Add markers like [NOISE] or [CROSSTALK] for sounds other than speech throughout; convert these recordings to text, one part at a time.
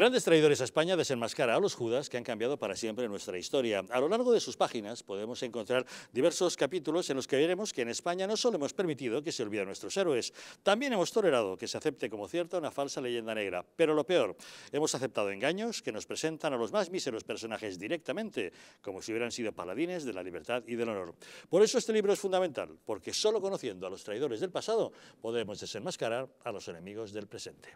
Grandes traidores a España desenmascara a los judas que han cambiado para siempre nuestra historia. A lo largo de sus páginas podemos encontrar diversos capítulos en los que veremos que en España no solo hemos permitido que se olviden nuestros héroes, también hemos tolerado que se acepte como cierta una falsa leyenda negra. Pero lo peor, hemos aceptado engaños que nos presentan a los más míseros personajes directamente, como si hubieran sido paladines de la libertad y del honor. Por eso este libro es fundamental, porque solo conociendo a los traidores del pasado podemos desenmascarar a los enemigos del presente.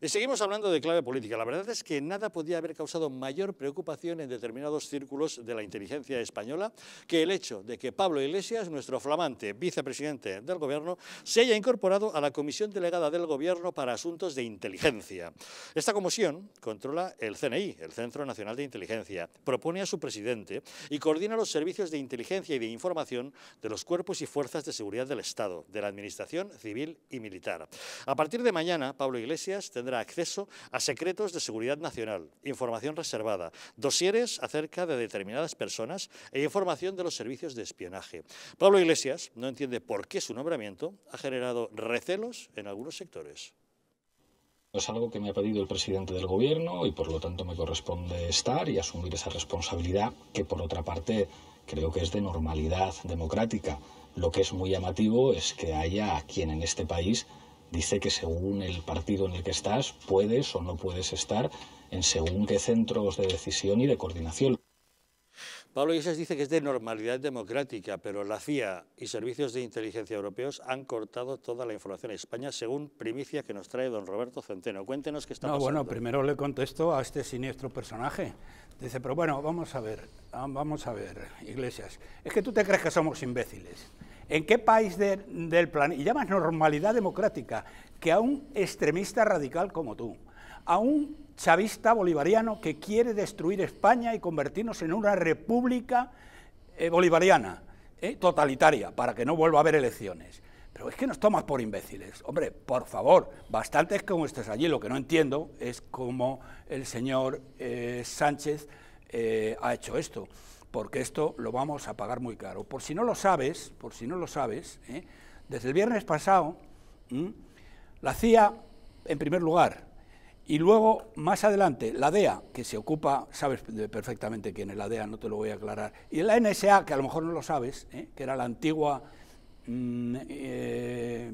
Y seguimos hablando de clave política. La verdad verdad es que nada podía haber causado mayor preocupación en determinados círculos de la inteligencia española que el hecho de que Pablo Iglesias, nuestro flamante vicepresidente del Gobierno, se haya incorporado a la Comisión Delegada del Gobierno para Asuntos de Inteligencia. Esta comisión controla el CNI, el Centro Nacional de Inteligencia, propone a su presidente y coordina los servicios de inteligencia y de información de los cuerpos y fuerzas de seguridad del Estado, de la Administración civil y militar. A partir de mañana, Pablo Iglesias tendrá acceso a secretos de seguridad nacional, información reservada, dosieres acerca de determinadas personas e información de los servicios de espionaje. Pablo Iglesias no entiende por qué su nombramiento ha generado recelos en algunos sectores. Es algo que me ha pedido el presidente del gobierno y por lo tanto me corresponde estar y asumir esa responsabilidad que por otra parte creo que es de normalidad democrática. Lo que es muy llamativo es que haya quien en este país Dice que según el partido en el que estás, puedes o no puedes estar en según qué centros de decisión y de coordinación. Pablo Iglesias dice que es de normalidad democrática, pero la CIA y servicios de inteligencia europeos han cortado toda la información a España, según primicia que nos trae don Roberto Centeno. Cuéntenos qué está no, Bueno, primero le contesto a este siniestro personaje. Dice, pero bueno, vamos a ver, ah, vamos a ver, Iglesias, es que tú te crees que somos imbéciles. ¿En qué país del planeta, y llamas normalidad democrática, que a un extremista radical como tú, a un chavista bolivariano que quiere destruir España y convertirnos en una república eh, bolivariana, eh, totalitaria, para que no vuelva a haber elecciones? Pero es que nos tomas por imbéciles. Hombre, por favor, bastantes es como estés allí. Lo que no entiendo es cómo el señor eh, Sánchez ha hecho esto porque esto lo vamos a pagar muy caro. Por si no lo sabes, por si no lo sabes, ¿eh? desde el viernes pasado, la CIA, en primer lugar, y luego, más adelante, la DEA, que se ocupa, sabes perfectamente quién es la DEA, no te lo voy a aclarar, y la NSA, que a lo mejor no lo sabes, ¿eh? que era la antigua Mm, eh,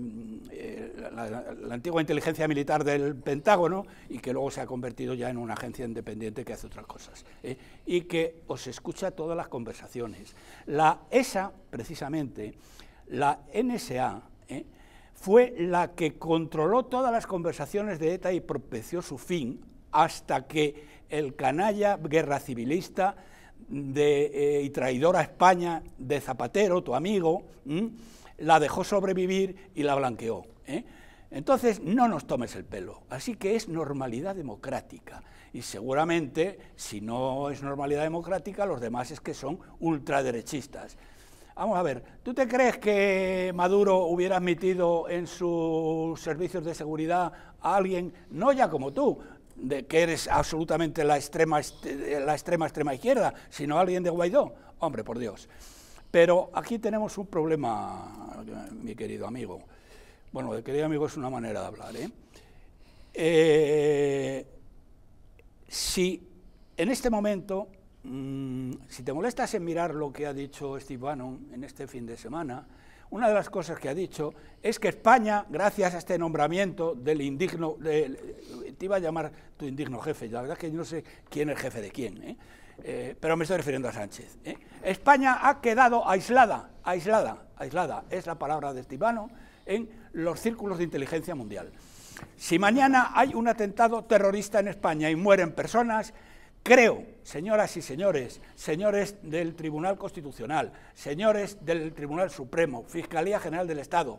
eh, la, antigua inteligencia militar del Pentágono y que luego se ha convertido ya en una agencia independiente que hace otras cosas ¿eh? y que os escucha todas las conversaciones. La ESA, precisamente, la NSA, fue la que controló todas las conversaciones de ETA y propició su fin hasta que el canalla guerra civilista y traidor a España de Zapatero, tu amigo, la dejó sobrevivir y la blanqueó. ¿eh? Entonces, no nos tomes el pelo. Así que es normalidad democrática. Y seguramente, si no es normalidad democrática, los demás es que son ultraderechistas. Vamos a ver, ¿tú te crees que Maduro hubiera admitido en sus servicios de seguridad a alguien, no ya como tú, de que eres absolutamente la extrema, la extrema, extrema izquierda, sino alguien de Guaidó? Hombre, por Dios. Pero aquí tenemos un problema, mi querido amigo. Bueno, el querido amigo es una manera de hablar. ¿eh? eh si en este momento, mm, si te molestas en mirar lo que ha dicho Steve Bannon en este fin de semana, una de las cosas que ha dicho es que España, gracias a este nombramiento del indigno, te iba a llamar tu indigno jefe, la verdad es que yo no sé quién es jefe de quién, ¿eh? Eh, pero me estoy refiriendo a Sánchez. ¿eh? España ha quedado aislada, aislada, aislada, es la palabra de Estibano, en los círculos de inteligencia mundial. Si mañana hay un atentado terrorista en España y mueren personas, creo, señoras y señores, señores del Tribunal Constitucional, señores del Tribunal Supremo, Fiscalía General del Estado,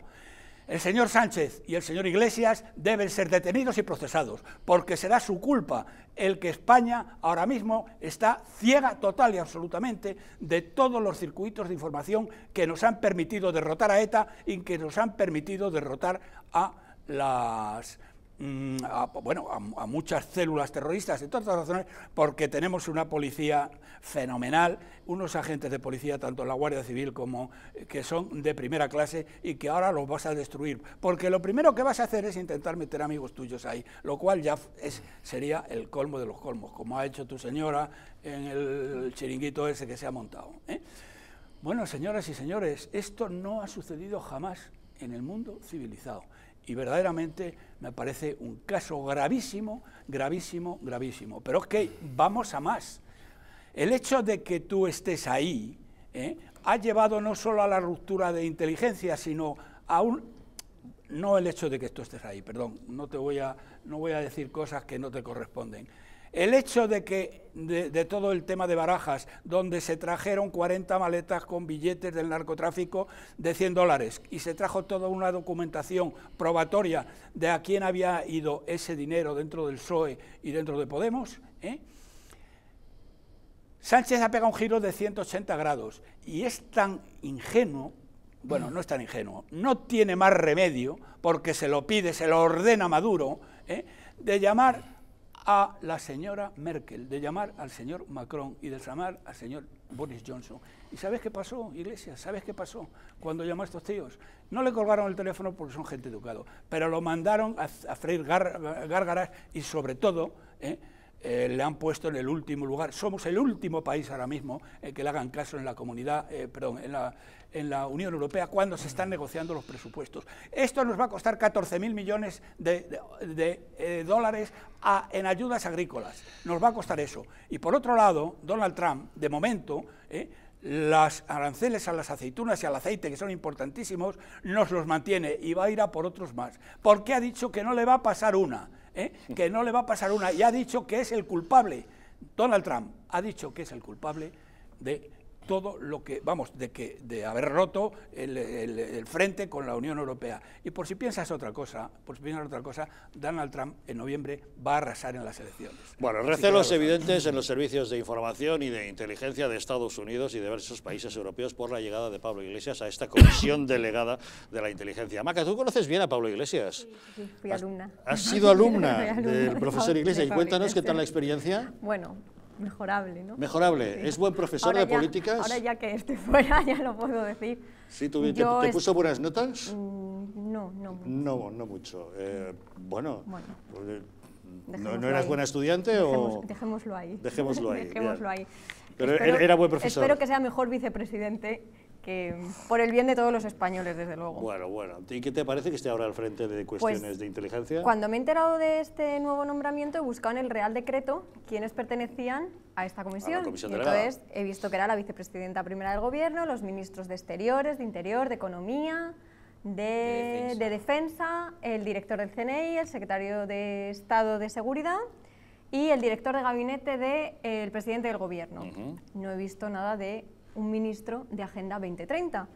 el señor Sánchez y el señor Iglesias deben ser detenidos y procesados, porque será su culpa el que España ahora mismo está ciega total y absolutamente de todos los circuitos de información que nos han permitido derrotar a ETA y que nos han permitido derrotar a las Mm, a, bueno, a, muchas células terroristas, en todas las razones, porque tenemos una policía fenomenal, unos agentes de policía, tanto en la Guardia Civil como eh, que son de primera clase y que ahora los vas a destruir, porque lo primero que vas a hacer es intentar meter amigos tuyos ahí, lo cual ya es, sería el colmo de los colmos, como ha hecho tu señora en el chiringuito ese que se ha montado. ¿eh? Bueno, señoras y señores, esto no ha sucedido jamás en el mundo civilizado y verdaderamente me parece un caso gravísimo, gravísimo, gravísimo. Pero es que vamos a más. El hecho de que tú estés ahí ¿eh? ha llevado no solo a la ruptura de inteligencia, sino a un... No el hecho de que tú estés ahí, perdón, no, te voy a, no voy a decir cosas que no te corresponden el hecho de que de, todo el tema de barajas, donde se trajeron 40 maletas con billetes del narcotráfico de 100 dólares y se trajo toda una documentación probatoria de a quién había ido ese dinero dentro del PSOE y dentro de Podemos. ¿eh? Sánchez ha pegado un giro de 180 grados y es tan ingenuo bueno, no es tan ingenuo, no tiene más remedio, porque se lo pide, se lo ordena Maduro, ¿eh? de llamar a la señora Merkel, de llamar al señor Macron y de llamar al señor Boris Johnson. ¿Y sabes qué pasó, Iglesias? ¿Sabes qué pasó cuando llamó a estos tíos? No le colgaron el teléfono porque son gente educada, pero lo mandaron a, a freír gárgaras y sobre todo... ¿eh? Eh, le han puesto en el último lugar. Somos el último país ahora mismo eh, que le hagan caso en la comunidad, eh, perdón, en la, Unión Europea cuando se están negociando los presupuestos. Esto nos va a costar 14.000 millones de, dólares en ayudas agrícolas. Nos va a costar eso. Y por otro lado, Donald Trump, de momento, las aranceles a las aceitunas y al aceite, que son importantísimos, nos los mantiene y va a ir a por otros más. ¿Por qué ha dicho que no le va a pasar una ¿eh? que no le va a pasar una. Y ha dicho que es el culpable. Donald Trump ha dicho que es el culpable de todo lo que, vamos, de, que, de haber roto el, el, frente con la Unión Europea. Y por si piensas otra cosa, por si piensas otra cosa, Donald Trump en noviembre va a arrasar en las elecciones. Bueno, recelos evidentes en los servicios de información y de inteligencia de Estados Unidos y de diversos países europeos por la llegada de Pablo Iglesias a esta comisión [COUGHS] delegada de la inteligencia. Maca, ¿tú conoces bien a Pablo Iglesias? Sí, alumna. Has, sido alumna, [LAUGHS] del profesor Iglesias. y cuéntanos qué tal la experiencia. Bueno, mejorable, ¿no? Mejorable. ¿Es buen profesor de políticas? Ahora ya que estoy [LAUGHS] fuera ya lo puedo decir. ¿Sí? te, puso buenas notas? Mm, no, no mucho. No, no mucho. Eh, bueno, pues, eh, ¿no, eras buena estudiante o...? Dejémoslo ahí. Dejémoslo ahí. [LAUGHS] dejémoslo ahí. Pero era buen profesor. Espero que sea mejor vicepresidente por el bien de todos los españoles, desde luego. Bueno, bueno. ¿Y qué te parece que esté ahora al frente de pues cuestiones de inteligencia? Cuando me he enterado de este nuevo nombramiento, he buscado en el Real Decreto quiénes pertenecían a esta comisión. y entonces he visto que era la vicepresidenta primera del Gobierno, los ministros de Exteriores, de Interior, de Economía, de, defensa. el director del CNI, el secretario de Estado de Seguridad y el director de gabinete del de, presidente del gobierno. No he visto nada de un ministro de Agenda 2030.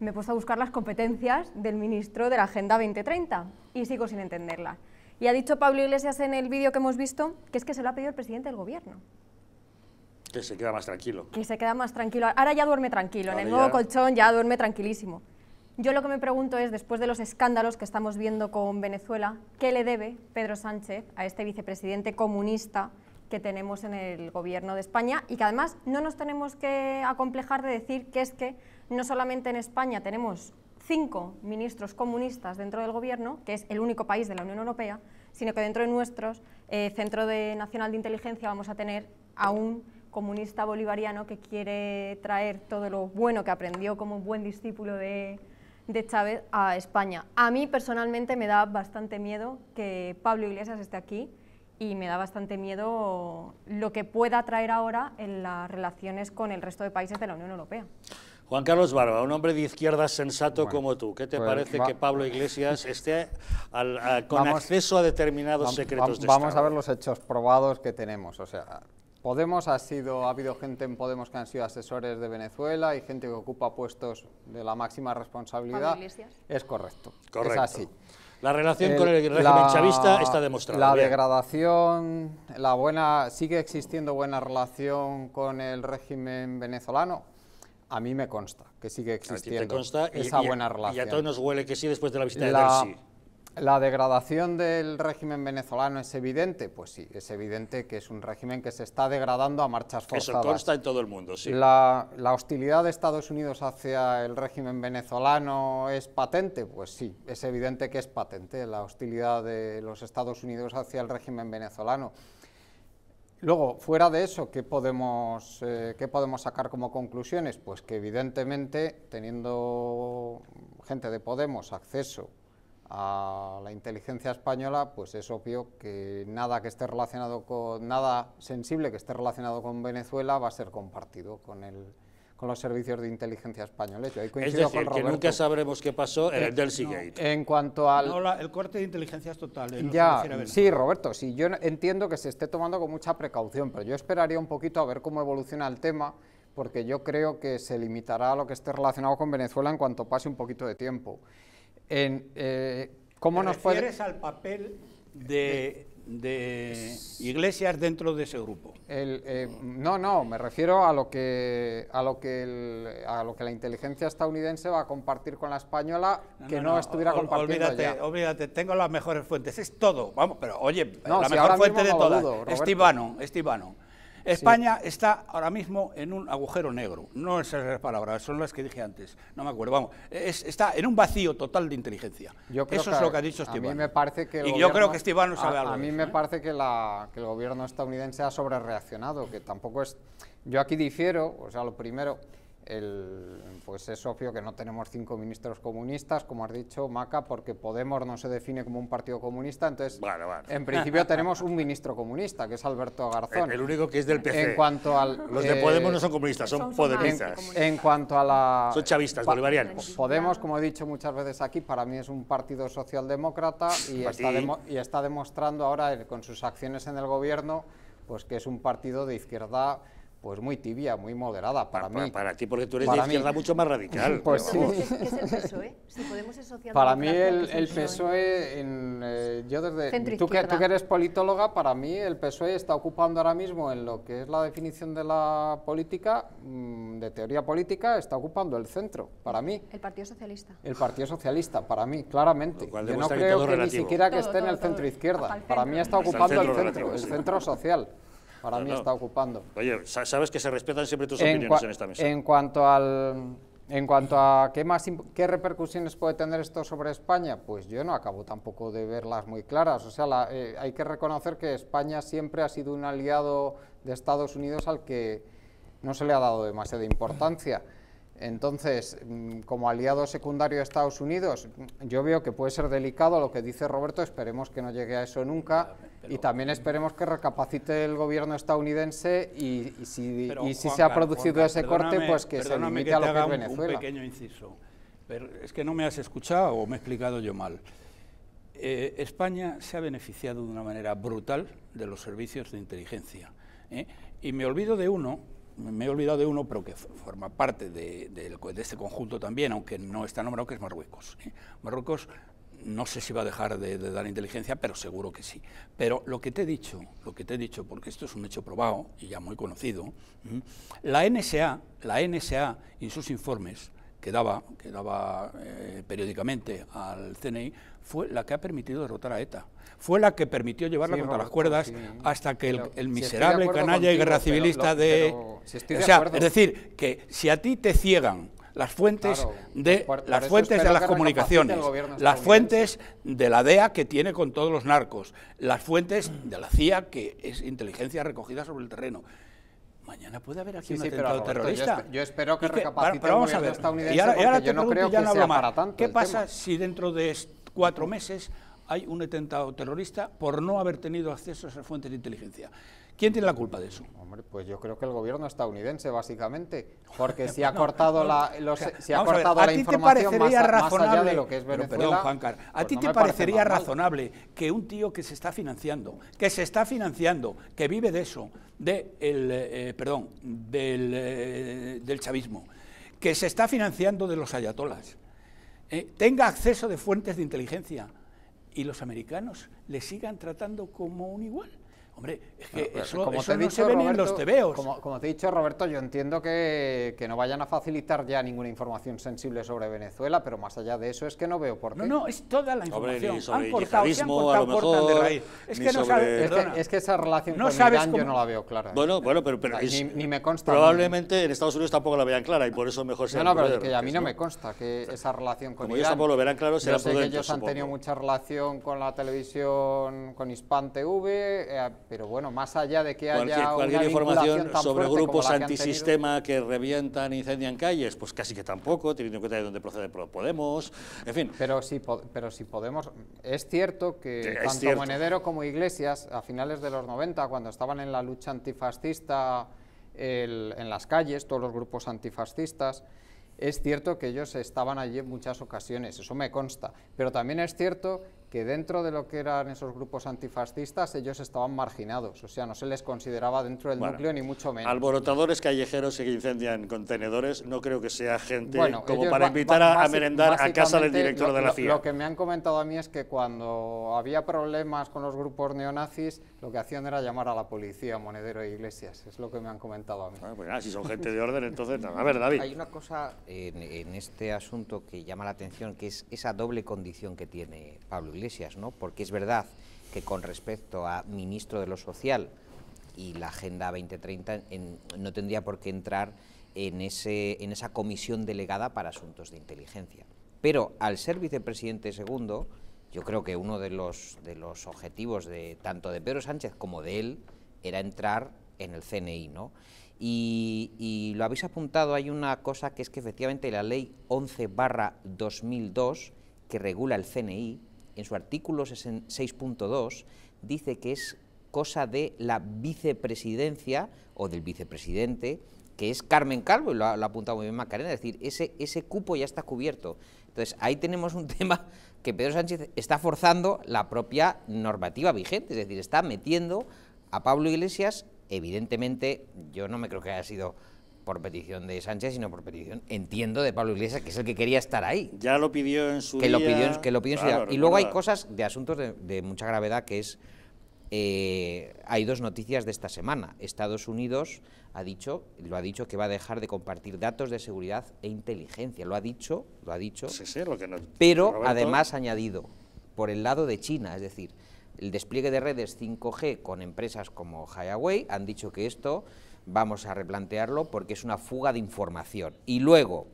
Me he puesto a buscar las competencias del ministro de la Agenda 2030 y sigo sin entenderlas. Y ha dicho Pablo Iglesias en el vídeo que hemos visto que es que se lo ha pedido el presidente del gobierno. Que se queda más tranquilo. Que se queda más tranquilo. Ahora ya duerme tranquilo, en el nuevo colchón ya duerme tranquilísimo. Yo lo que me pregunto es, después de los escándalos que estamos viendo con Venezuela, ¿qué le debe Pedro Sánchez a este vicepresidente comunista que tenemos en el gobierno de España y que además no nos tenemos que acomplejar de decir que es que no solamente en España tenemos cinco ministros comunistas dentro del gobierno, que es el único país de la Unión Europea, sino que dentro de nuestros eh, Centro de Nacional de Inteligencia vamos a tener a un comunista bolivariano que quiere traer todo lo bueno que aprendió como buen discípulo de, de Chávez a España. A mí personalmente me da bastante miedo que Pablo Iglesias esté aquí y me da bastante miedo lo que pueda traer ahora en las relaciones con el resto de países de la Unión Europea. Juan Carlos Barba, un hombre de izquierda sensato como tú, ¿qué te pues parece que Pablo Iglesias esté con acceso a determinados secretos de Vamos a ver los hechos probados que tenemos. O sea, Podemos ha sido, ha habido gente en Podemos que han sido asesores de Venezuela y gente que ocupa puestos de la máxima responsabilidad. Pablo Iglesias. Es correcto. Correcto. Es así. La relación con el régimen chavista está demostrada. La degradación, la buena, sigue existiendo buena relación con el régimen venezolano. A mí me consta que sigue existiendo esa buena relación. Y a todos nos huele que sí después de la visita de ¿La degradación del régimen venezolano es evidente? Pues sí, es evidente que es un régimen que se está degradando a marchas forzadas. Eso consta en todo el mundo, sí. ¿La, hostilidad de Estados Unidos hacia el régimen venezolano es patente? Pues sí, es evidente que es patente la hostilidad de los Estados Unidos hacia el régimen venezolano. Luego, fuera de eso, podemos, eh, ¿qué podemos sacar como conclusiones? Pues que evidentemente, teniendo gente de Podemos acceso a la inteligencia española, pues es obvio que nada que esté relacionado con nada sensible que esté relacionado con Venezuela va a ser compartido con el con los servicios de inteligencia españoles. Yo ahí es decir, que nunca sabremos qué pasó en el eh, en cuanto al... el corte de inteligencia es total. Eh, ya, sí, Roberto, sí, yo entiendo que se esté tomando con mucha precaución, pero yo esperaría un poquito a ver cómo evoluciona el tema, porque yo creo que se limitará a lo que esté relacionado con Venezuela en cuanto pase un poquito de tiempo en eh, cómo nos refieres al papel de, iglesias dentro de ese grupo? Eh, no, no, me refiero a lo, que, a, lo que a lo que la inteligencia estadounidense va a compartir con la española que no, estuviera compartiendo olvídate, Olvídate, tengo las mejores fuentes, es todo, vamos, pero oye, la mejor fuente de todas, es Ivano. España está ahora mismo en un agujero negro. No esas palabras, son las que dije antes. No me acuerdo. Vamos, está en un vacío total de inteligencia. eso es lo que ha dicho Esteban, me parece que y yo creo que no sabe algo. A mí me ¿eh? parece que, la, que el gobierno estadounidense ha sobrereaccionado, que tampoco es... Yo aquí difiero, o sea, lo primero el, pues es obvio que no tenemos cinco ministros comunistas, como has dicho, Maca, porque Podemos no se define como un partido comunista, entonces, en principio tenemos un ministro comunista, que es Alberto Garzón. El, único que es del PC. En cuanto Los de Podemos no eh, son comunistas, son, podemistas. En, cuanto a la... Son chavistas, bolivarianos. Podemos, como he dicho muchas veces aquí, para mí es un partido socialdemócrata pues y, está, y está demostrando ahora, eh, con sus acciones en el gobierno, pues que es un partido de izquierda pues muy tibia, muy moderada para, mí. Para, ti, porque tú eres de izquierda mucho más radical. [LAUGHS] Pues sí. ¿Qué es, el PSOE? Eh? Si podemos para mí el, PSOE, en, eh, yo desde... Tú que, tú eres politóloga, para mí el PSOE está ocupando ahora mismo en lo que es la definición de la política, mm, de teoría política, está ocupando el centro, para mí. El Partido Socialista. El Partido Socialista, para mí, claramente. Yo no creo ni siquiera que esté en el centro izquierda. Para mí está ocupando el centro, el centro social para mí está ocupando. Oye, sabes que se respetan siempre tus opiniones en esta mesa. En cuanto al... En cuanto a qué, más, qué repercusiones puede tener esto sobre España, pues yo no acabo tampoco de verlas muy claras. O sea, eh, hay que reconocer que España siempre ha sido un aliado de Estados Unidos al que no se le ha dado demasiada importancia. Entonces, mm, como aliado secundario de Estados Unidos, mm, yo veo que puede ser delicado lo que dice Roberto, esperemos que no llegue a eso nunca y también esperemos que recapacite el gobierno estadounidense y, si, se ha producido ese corte, pues que se limite a lo que es Venezuela. Un pequeño inciso, pero es que no me has escuchado o me he explicado yo mal. Eh, España se ha beneficiado de una manera brutal de los servicios de inteligencia. ¿eh? Y me olvido de uno me he olvidado de uno, pero que forma parte de, este conjunto también, aunque no está nombrado, que es Marruecos. ¿eh? Marruecos no sé si va a dejar de, dar inteligencia, pero seguro que sí. Pero lo que te he dicho, lo que te he dicho, porque esto es un hecho probado y ya muy conocido, la NSA, la NSA en sus informes que daba, eh, periódicamente al CNI, fue la que ha permitido derrotar a ETA fue la que permitió llevarla contra las cuerdas hasta que el, miserable canalla y guerra civilista de... o sea, es decir, que si a ti te ciegan las fuentes de pues las fuentes de las comunicaciones, las fuentes de la DEA que tiene con todos los narcos, las fuentes de la CIA que es inteligencia recogida sobre el terreno. Mañana puede haber aquí un atentado terrorista. Yo, espero que, recapacite vamos a ver, y ahora, yo no creo que ya no ¿Qué pasa si dentro de cuatro meses hay un atentado terrorista por no haber tenido acceso a esas fuentes de inteligencia. ¿Quién tiene la culpa de eso? Hombre, pues yo creo que el gobierno estadounidense, básicamente, [LAUGHS] porque se ha cortado la, ha cortado la información más, razonable, allá de lo que es perdón, ¿a pues ti te parecería razonable que un tío que se está financiando, que se está financiando, que vive de eso, de el, eh, perdón, del, eh, del chavismo, que se está financiando de los ayatolas, eh, tenga acceso de fuentes de inteligencia? y los americanos le sigan tratando como un igual. Hombre, es que eso, como te no se Como, te he dicho, Roberto, yo entiendo que, que, no vayan a facilitar ya ninguna información sensible sobre Venezuela, pero más allá de eso es que no veo por qué. No, no, es toda la información. Han Es que, es, que, esa relación con sabes Irán yo no la veo clara. Bueno, bueno, pero, pero Probablemente en Estados Unidos tampoco la vean clara y por eso mejor se No, no, pero es que a mí no, me consta que esa relación con Como ellos tampoco lo verán claro, será Yo sé que ellos han tenido mucha relación con la televisión, con Hispan TV eh, pero bueno, más allá de que haya cualquier información sobre grupos antisistema que, revientan e incendian calles, pues casi que tampoco, teniendo en cuenta de dónde procede Podemos, en fin. Pero si, pero si Podemos, es cierto que tanto Monedero como Iglesias, a finales de los 90, cuando estaban en la lucha antifascista en las calles, todos los grupos antifascistas, es cierto que ellos estaban allí en muchas ocasiones, eso me consta, pero también es cierto que dentro de lo que eran esos grupos antifascistas ellos estaban marginados, o sea, no se les consideraba dentro del núcleo ni mucho menos. Alborotadores callejeros que incendian contenedores, no creo que sea gente como para invitar a, merendar a casa del director de la CIA. Lo, que me han comentado a mí es que cuando había problemas con los grupos neonazis, lo que hacían era llamar a la policía, Monedero e Iglesias, es lo que me han comentado a mí. Bueno, ah, pues nada, si son gente de orden, entonces... No. A ver, David. Hay una cosa en, en, este asunto que llama la atención, que es esa doble condición que tiene Pablo Iglesias porque es verdad que con respecto a ministro de lo social y la Agenda 2030 no tendría por qué entrar en, ese, en esa comisión delegada para asuntos de inteligencia. Pero al ser vicepresidente segundo, yo creo que uno de los, de los objetivos de tanto de Pedro Sánchez como de él era entrar en el CNI, ¿no? Y, y, lo habéis apuntado, hay una cosa que es que efectivamente la ley 11 2002 que regula el CNI en su artículo 6.2 dice que es cosa de la vicepresidencia o del vicepresidente, que es Carmen Calvo, y lo ha, apuntado muy bien Macarena, es decir, ese, ese cupo ya está cubierto. Entonces, ahí tenemos un [LAUGHS] tema que Pedro Sánchez está forzando la propia normativa vigente, es decir, está metiendo a Pablo Iglesias, evidentemente, yo no me creo que haya sido por petición de Sánchez, sino por petición, entiendo, de Pablo Iglesias, que es el que quería estar ahí. Ya lo pidió en su que Lo pidió, que lo en su día. Y luego hay cosas de asuntos de, mucha gravedad que es... Eh, hay dos noticias de esta semana. Estados Unidos ha dicho, lo ha dicho que va a dejar de compartir datos de seguridad e inteligencia. Lo ha dicho, lo ha dicho. Sí, sí, lo que pero además ha añadido por el lado de China, es decir, el despliegue de redes 5G con empresas como Huawei han dicho que esto vamos a replantearlo porque es una fuga de información. Y luego,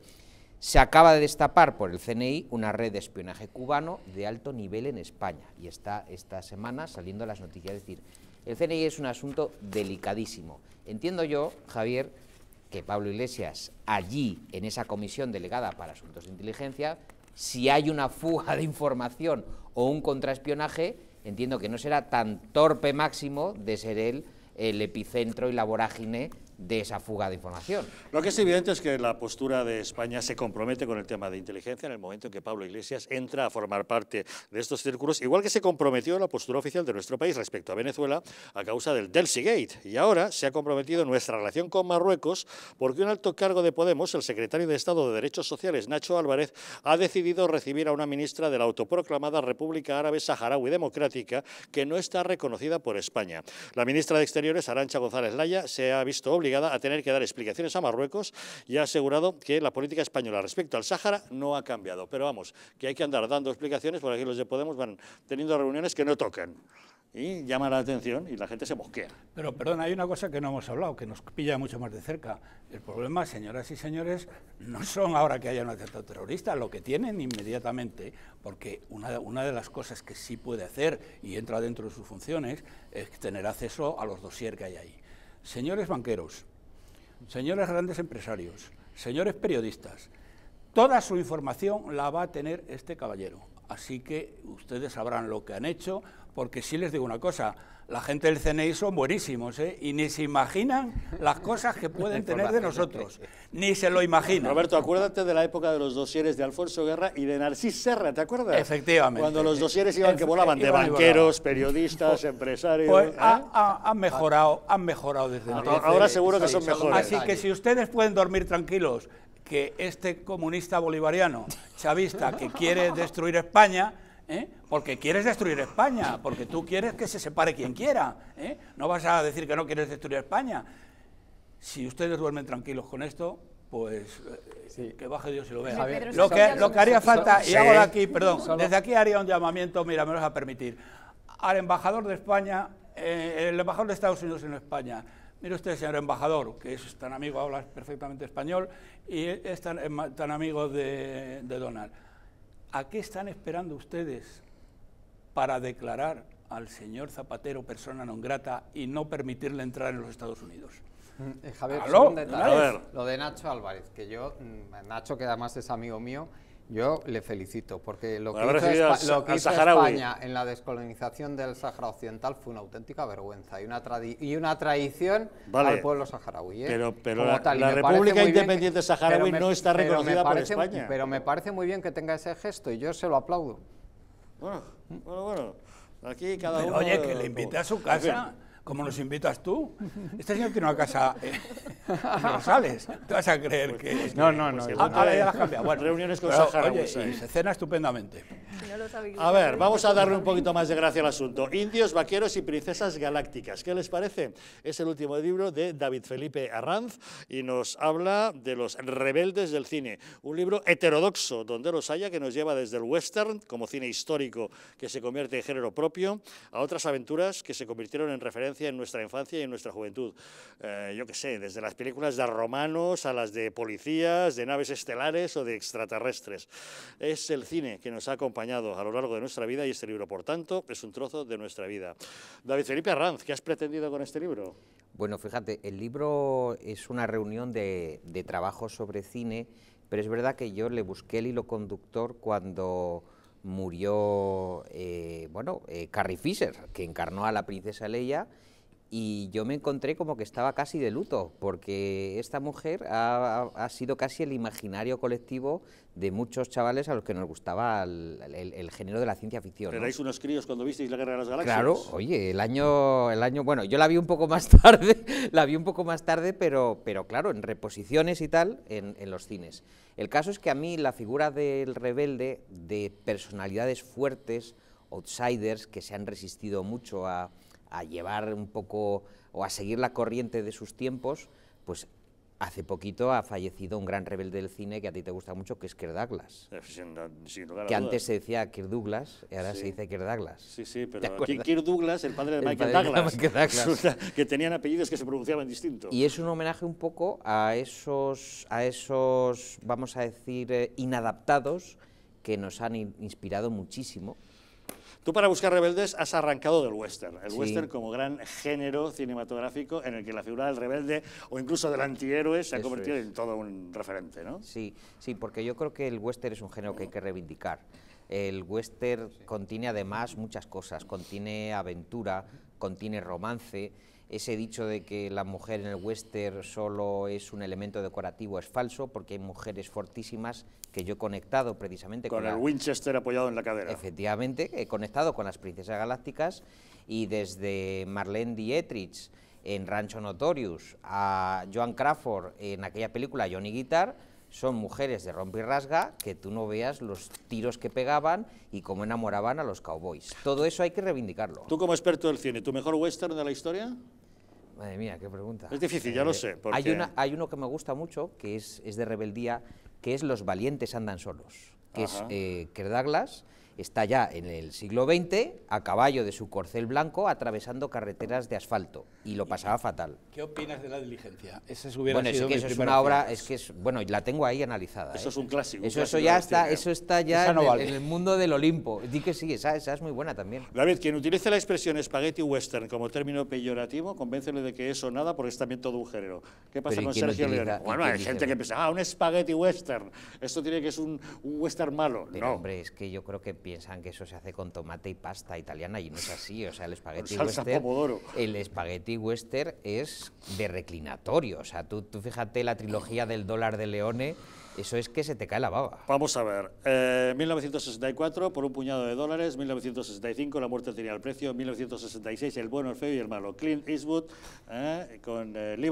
se acaba de destapar por el CNI una red de espionaje cubano de alto nivel en España y está esta semana saliendo las noticias. Es decir, el CNI es un asunto delicadísimo. Entiendo yo, Javier, que Pablo Iglesias, allí en esa comisión delegada para asuntos de inteligencia, si hay una fuga de información o un contraespionaje, entiendo que no será tan torpe máximo de ser él el epicentro y la vorágine de esa fuga de información. Lo que es evidente es que la postura de España se compromete con el tema de inteligencia en el momento en que Pablo Iglesias entra a formar parte de estos círculos, igual que se comprometió la postura oficial de nuestro país respecto a Venezuela a causa del Delcy Gate. Y ahora se ha comprometido nuestra relación con Marruecos porque un alto cargo de Podemos, el secretario de Estado de Derechos Sociales, Nacho Álvarez, ha decidido recibir a una ministra de la autoproclamada República Árabe Saharaui Democrática que no está reconocida por España. La ministra de Exteriores, Arancha González Laya, se ha visto obligada a tener que dar explicaciones a Marruecos y ha asegurado que la política española respecto al Sáhara no ha cambiado. Pero vamos, que hay que andar dando explicaciones porque aquí los de Podemos van teniendo reuniones que no tocan y llama la atención y la gente se mosquea. Pero perdón, hay una cosa que no hemos hablado, que nos pilla mucho más de cerca. El problema, señoras y señores, no son ahora que haya un atentado terrorista, lo que tienen inmediatamente, porque una, una de las cosas que sí puede hacer y entra dentro de sus funciones es tener acceso a los dosier que hay ahí señores banqueros, señores grandes empresarios, señores periodistas, toda su información la va a tener este caballero. Así que ustedes sabrán lo que han hecho, porque sí les digo una cosa, la gente del CNI son buenísimos, ¿eh? Y ni se imaginan las cosas que pueden [LAUGHS] tener de nosotros, ni se lo imaginan. Roberto, acuérdate de la época de los dosieres de Alfonso Guerra y de Narcís Serra, ¿te acuerdas? Efectivamente. Cuando los dosieres iban que volaban de banqueros, periodistas, empresarios... Pues ¿eh? han mejorado, han mejorado desde entonces. Ahora seguro que son mejores. Así que si ustedes pueden dormir tranquilos que este comunista bolivariano chavista que quiere destruir España ¿eh? porque quieres destruir España, porque tú quieres que se separe quien quiera. ¿eh? No vas a decir que no quieres destruir España. Si ustedes duermen tranquilos con esto, pues eh, que baje Dios y lo vea. lo, que, haría falta, y hago de aquí, perdón, desde aquí haría un llamamiento, mira, me lo vas a permitir, al embajador de España, el embajador de Estados Unidos en España, Mire usted, señor embajador, que es tan amigo, habla perfectamente español y es tan, em, amigo de Donald ¿A qué están esperando ustedes para declarar al señor Zapatero persona non grata y no permitirle entrar en los Estados Unidos? Eh, Javier, lo de Nacho Álvarez, que yo, mm, Nacho que además es amigo mío, yo le felicito, porque lo que hizo, España en la descolonización del Sahara Occidental fue una auténtica vergüenza y una, y una traición al pueblo saharaui. ¿eh? Pero, la, República Independiente Saharaui no está reconocida por España. Pero me parece muy bien que tenga ese gesto y yo se lo aplaudo. Bueno, bueno, Aquí cada uno... Oye, que le invité a su casa como nos invitas tú. Este señor tiene una casa eh, [LAUGHS] ¿No Rosales. Te vas a creer pues, que... no, pues no, no. cambiado. Bueno, reuniones con pero, Sahara. Oye, pues, se cena estupendamente. A ver, vamos a darle un poquito más de gracia al asunto. Indios, vaqueros y princesas galácticas. ¿Qué les parece? Es el último libro de David Felipe Arranz y nos habla de los rebeldes del cine. Un libro heterodoxo, donde los haya, que nos lleva desde el western, como cine histórico que se convierte en género propio, a otras aventuras que se convirtieron en referencia en nuestra infancia y en nuestra juventud. Eh, yo qué sé, desde las películas de romanos a las de policías, de naves estelares o de extraterrestres. Es el cine que nos ha acompañado a lo largo de nuestra vida y este libro, por tanto, es un trozo de nuestra vida. David Felipe Arranz, ¿qué has pretendido con este libro? Bueno, fíjate, el libro es una reunión de, de trabajos sobre cine, pero es verdad que yo le busqué el hilo conductor cuando murió, eh, bueno, eh, Carrie Fisher, que encarnó a la princesa Leia y yo me encontré como que estaba casi de luto, porque esta mujer ha, ha sido casi el imaginario colectivo de muchos chavales a los que nos gustaba el, género de la ciencia ficción. ¿no? unos críos cuando visteis la Guerra de las Galaxias? Claro, oye, el año, el año, bueno, yo la vi un poco más [LAUGHS] tarde, la vi un poco más tarde, pero, pero claro, en reposiciones y tal, en, en los cines. El caso es que a mí la figura del rebelde, de personalidades fuertes, outsiders que se han resistido mucho a a llevar un poco o a seguir la corriente de sus tiempos, pues hace poquito ha fallecido un gran rebelde del cine que a ti te gusta mucho, que es Kirk Douglas. Eh, pues, que antes se decía Kirk Douglas y ahora se dice Kirk Douglas. Sí, sí, pero Kirk Douglas, el padre de Michael, Douglas, [LAUGHS] que tenían apellidos que se pronunciaban distintos. Y es un homenaje un poco a esos, a esos vamos a decir, eh, inadaptados que nos han inspirado muchísimo Tú para buscar rebeldes has arrancado del western, el western como gran género cinematográfico en el que la figura del rebelde o incluso del antihéroe se ha convertido en todo un referente, ¿no? Sí, sí, porque yo creo que el western es un género que hay que reivindicar. El western contiene además muchas cosas, contiene aventura, contiene romance ese dicho de que la mujer en el western solo es un elemento decorativo es falso, porque hay mujeres fortísimas que yo he conectado precisamente con, el Winchester apoyado en la cadera. Efectivamente, he conectado con las princesas galácticas y desde Marlene Dietrich en Rancho Notorious a Joan Crawford en aquella película Johnny Guitar, son mujeres de rompe y rasga que tú no veas los tiros que pegaban y cómo enamoraban a los cowboys. Todo eso hay que reivindicarlo. Tú como experto del cine, ¿tu mejor western de la historia? Madre mía, qué pregunta. Es difícil, ya lo eh, sé. Hay, uno que me gusta mucho, que es, de rebeldía, que es Los valientes andan solos, que es eh, Está ya en el siglo XX, a caballo de su corcel blanco, atravesando carreteras de asfalto, y lo pasaba fatal. ¿Qué opinas de la diligencia? Esa bueno, es que es una obra, es que bueno, la tengo ahí analizada. Eso ¿eh? es un clásico. Eso, eso ya está, eso está ya en, el mundo del Olimpo. Di que sí, esa, es muy buena también. David, quien utilice la expresión spaghetti western como término peyorativo, convéncele de que eso nada, porque es también todo un género. ¿Qué pasa con Sergio León? Bueno, hay gente que piensa, ah, un spaghetti western. Esto tiene que ser un, western malo. no. hombre, es que yo creo que piensan que eso se hace con tomate y pasta italiana y no es así, o sea, el espagueti western el espagueti western es de reclinatorio, o sea, tú, tú fíjate la trilogía del dólar de Leone eso es que se te cae la baba. Vamos a ver. 1964, eh, por un puñado de dólares. 1965, la muerte tenía el precio. 1966, el bueno, el feo y el malo. Clint Eastwood, eh, con eh, Lee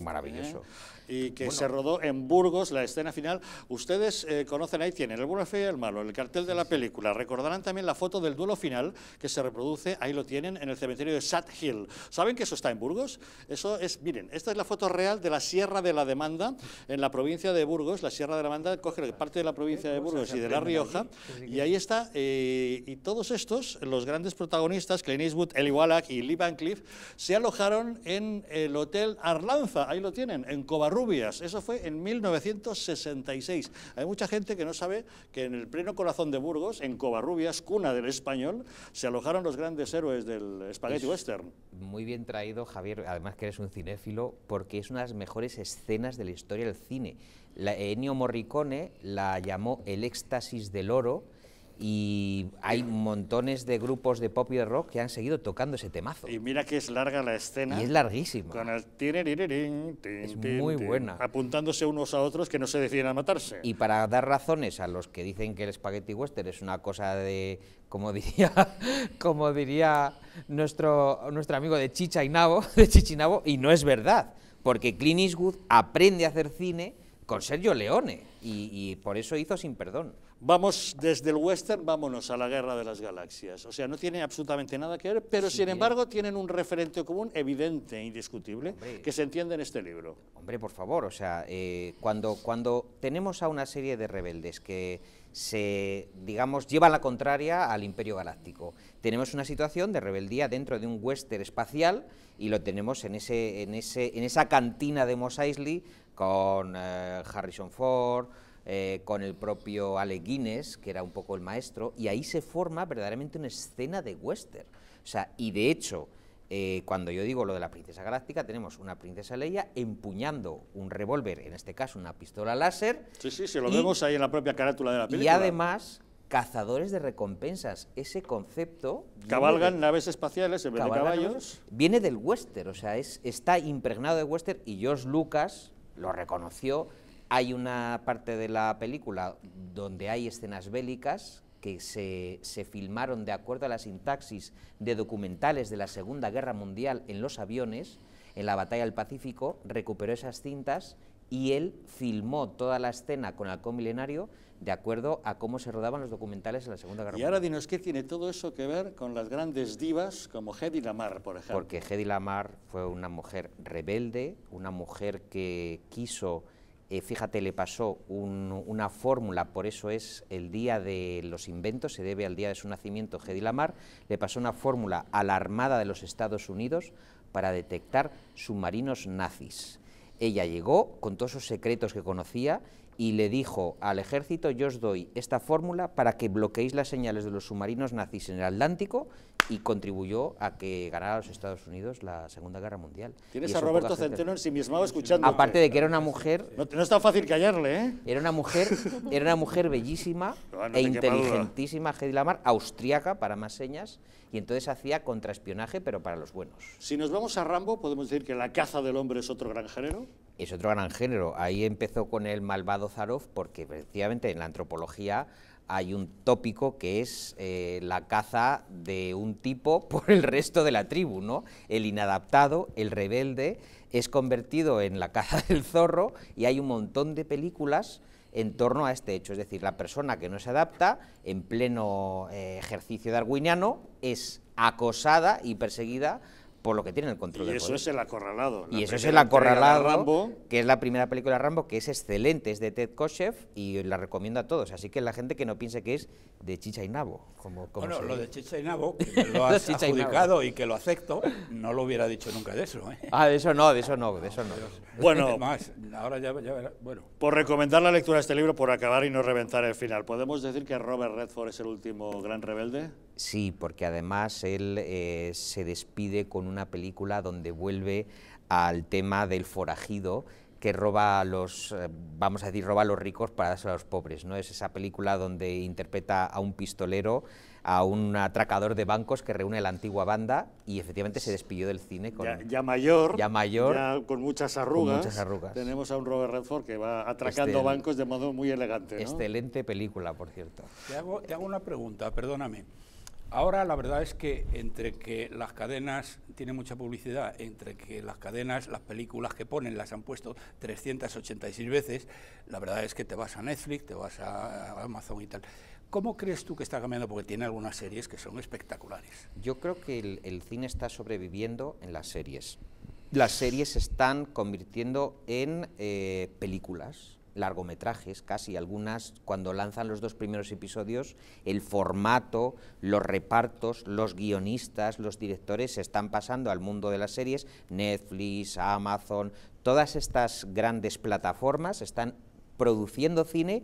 Maravilloso y que se rodó en Burgos, la escena final. Ustedes eh, conocen, ahí tienen el bueno, feo y el malo, el cartel de la película. Recordarán también la foto del duelo final que se reproduce, ahí lo tienen, en el cementerio de Sat Hill. ¿Saben que eso está en Burgos? Eso es, miren, esta es la foto real de la Sierra de la Demanda en la provincia de Burgos. La Sierra de la Demanda coge parte de la provincia de pues Burgos y de La Rioja, y ahí está, eh, y todos estos, los grandes protagonistas, Clint Eastwood, Eli Wallach y Lee Van Cleef, se alojaron en el Hotel Arlanza, ahí lo tienen, en Covarrubias eso fue en 1966. Hay mucha gente que no sabe que en el pleno corazón de Burgos, en Covarrubias, cuna del español, se alojaron los grandes héroes del Spaghetti Western. Muy bien traído, Javier, además que eres un cinéfilo, porque es una de las mejores escenas de la historia del cine. La Ennio Morricone la llamó el éxtasis del oro y hay montones de grupos de pop y de rock que han seguido tocando ese temazo. Y mira que es larga la escena. Y es larguísima. Con el es muy buena. Apuntándose unos a otros que no se deciden a matarse. Y para dar razones a los que dicen que el spaghetti western es una cosa de, como diría, [LAUGHS] como diría nuestro, nuestro amigo de Chicha y Nabo [LAUGHS] de Chichinabo, y no es verdad, porque Clint Eastwood aprende a hacer cine con Sergio Leone y por eso hizo Sin Perdón. Vamos desde el western, vámonos a la guerra de las galaxias. O sea, no tiene absolutamente nada que ver, pero sin embargo tienen un referente común evidente, e indiscutible, que se entiende en este libro. Hombre, por favor, o sea, eh, cuando, cuando tenemos a una serie de rebeldes que se, digamos, lleva la contraria al Imperio Galáctico. Tenemos una situación de rebeldía dentro de un western espacial y lo tenemos en, ese, en, ese, en esa cantina de Mos Eisley con eh, Harrison Ford, eh, con el propio Ale Guinness, que era un poco el maestro, y ahí se forma verdaderamente una escena de western. O sea, y de hecho, eh, cuando yo digo lo de la princesa galáctica, tenemos una princesa Leia empuñando un revólver, en este caso una pistola láser. Sí, sí, sí, lo vemos ahí en la propia carátula de la Y además, cazadores de recompensas. Ese concepto... Cabalgan naves espaciales en vez de caballos. viene del western, o sea, está impregnado de western y George Lucas lo reconoció hay una parte de la película donde hay escenas bélicas que se, filmaron de acuerdo a la sintaxis de documentales de la Segunda Guerra Mundial en los aviones, en la Batalla del Pacífico, recuperó esas cintas y él filmó toda la escena con el milenario de acuerdo a cómo se rodaban los documentales en la Segunda Guerra Mundial. Y ahora dinos, ¿qué tiene todo eso que ver con las grandes divas como Hedy Lamarr, por ejemplo? Porque Hedy Lamarr fue una mujer rebelde, una mujer que quiso eh, fíjate, le pasó una fórmula, por eso es el día de los inventos, se debe al día de su nacimiento, Gedi Lamar, le pasó una fórmula a la Armada de los Estados Unidos para detectar submarinos nazis. Ella llegó con todos esos secretos que conocía y le dijo al ejército, yo os doy esta fórmula para que bloqueéis las señales de los submarinos nazis en el Atlántico y contribuyó a que ganara los Estados Unidos la Segunda Guerra Mundial. Tienes a Roberto Centeno en mismo escuchando. Aparte de que era una mujer... No, no, es tan fácil callarle, ¿eh? Era una mujer, era una mujer bellísima [LAUGHS] e inteligentísima, Gedi Lamar, para más señas, y entonces hacía contraespionaje, pero para los buenos. Si nos vamos a Rambo, ¿podemos decir que la caza del hombre es otro gran género? es otro gran género. Ahí empezó con el malvado Zarov porque precisamente en la antropología hay un tópico que es eh, la caza de un tipo [LAUGHS] por el resto de la tribu, ¿no? El inadaptado, el rebelde, es convertido en la caza del zorro y hay un montón de películas en torno a este hecho, es decir, la persona que no se adapta en pleno eh, ejercicio darwiniano es acosada y perseguida por lo que tiene el control. Y eso es el acorralado. Y eso es el acorralado, Rambo. que es la primera película de Rambo, que es excelente, es de Ted Koshev y la recomiendo a todos. Así que la gente que no piense que es de Chicha y Nabo. Como, bueno, lo de Chicha y Nabo, que [LAUGHS] lo has adjudicado y, que lo acepto, no lo hubiera dicho nunca de eso. ¿eh? Ah, de eso no, de eso no, de eso no. [LAUGHS] Bueno, ahora ya, ya Bueno. Por recomendar la lectura de este libro, por acabar y no reventar el final, ¿podemos decir que Robert Redford es el último gran rebelde? Sí, porque además él eh, se despide con una película donde vuelve al tema del forajido que roba a los, eh, vamos a decir, roba a los ricos para darse a los pobres, ¿no? Es esa película donde interpreta a un pistolero, a un atracador de bancos que reúne la antigua banda y efectivamente se despidió del cine. Con, ya, mayor, ya mayor, con muchas arrugas. Tenemos a un Robert Redford que va atracando este, bancos de modo muy elegante. Excelente película, por cierto. te hago una pregunta, perdóname. Ahora la verdad es que entre que las cadenas tienen mucha publicidad, entre que las cadenas, las películas que ponen las han puesto 386 veces, la verdad es que te vas a Netflix, te vas a Amazon y tal. ¿Cómo crees tú que está cambiando? Porque tiene algunas series que son espectaculares. Yo creo que el, cine está sobreviviendo en las series. Las series se están convirtiendo en eh, películas largometrajes, casi algunas, cuando lanzan los dos primeros episodios, el formato, los repartos, los guionistas, los directores se están pasando al mundo de las series, Netflix, Amazon, todas estas grandes plataformas están produciendo cine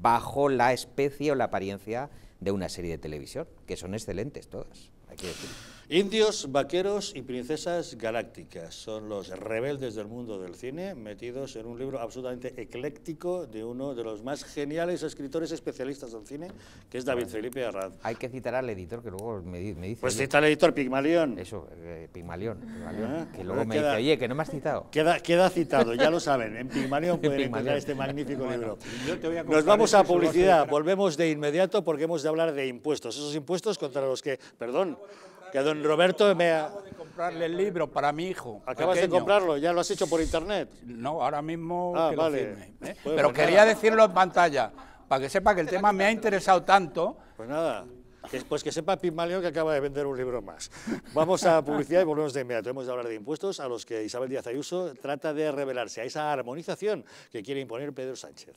bajo la especie o la apariencia de una serie de televisión, que son excelentes todas, hay que decir. Indios, vaqueros y princesas galácticas son los rebeldes del mundo del cine metidos en un libro absolutamente ecléctico de uno de los más geniales escritores especialistas del cine, que es David Felipe Arraz. Hay que citar al editor que luego me, dice... Pues cita al editor Pigmalión. Eso, eh, Pigmalión, ah, que luego pues me dice, oye, que no me has citado. Queda, citado, ya lo saben, en Pigmalión pueden [LAUGHS] encontrar este magnífico libro. Nos vamos a este publicidad, volvemos de inmediato porque hemos de hablar de impuestos, esos impuestos contra los que, perdón, que don Roberto me ha... Acabo de comprarle el libro para mi hijo. Acabas de comprarlo, ya lo has hecho por internet. No, ahora mismo ah, lo firme, ¿eh? pues Pero quería decirlo en pantalla, para que sepa que el tema me ha interesado tanto. Pues nada. Pues que sepa Pimaleo que acaba de vender un libro más. Vamos a [LAUGHS] publicidad y volvemos de inmediato. Hemos de hablar de impuestos a los que Isabel Díaz Ayuso trata de revelarse, a esa armonización que quiere imponer Pedro Sánchez.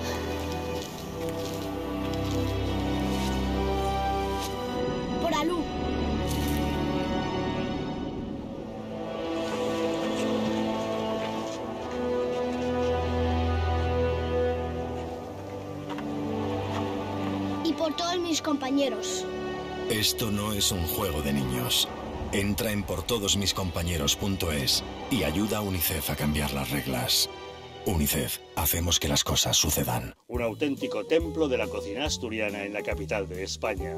Esto no es un juego de niños. Entra en portodosmiscompañeros.es y ayuda a UNICEF a cambiar las reglas. UNICEF, hacemos que las cosas sucedan. Un auténtico templo de la cocina asturiana en la capital de España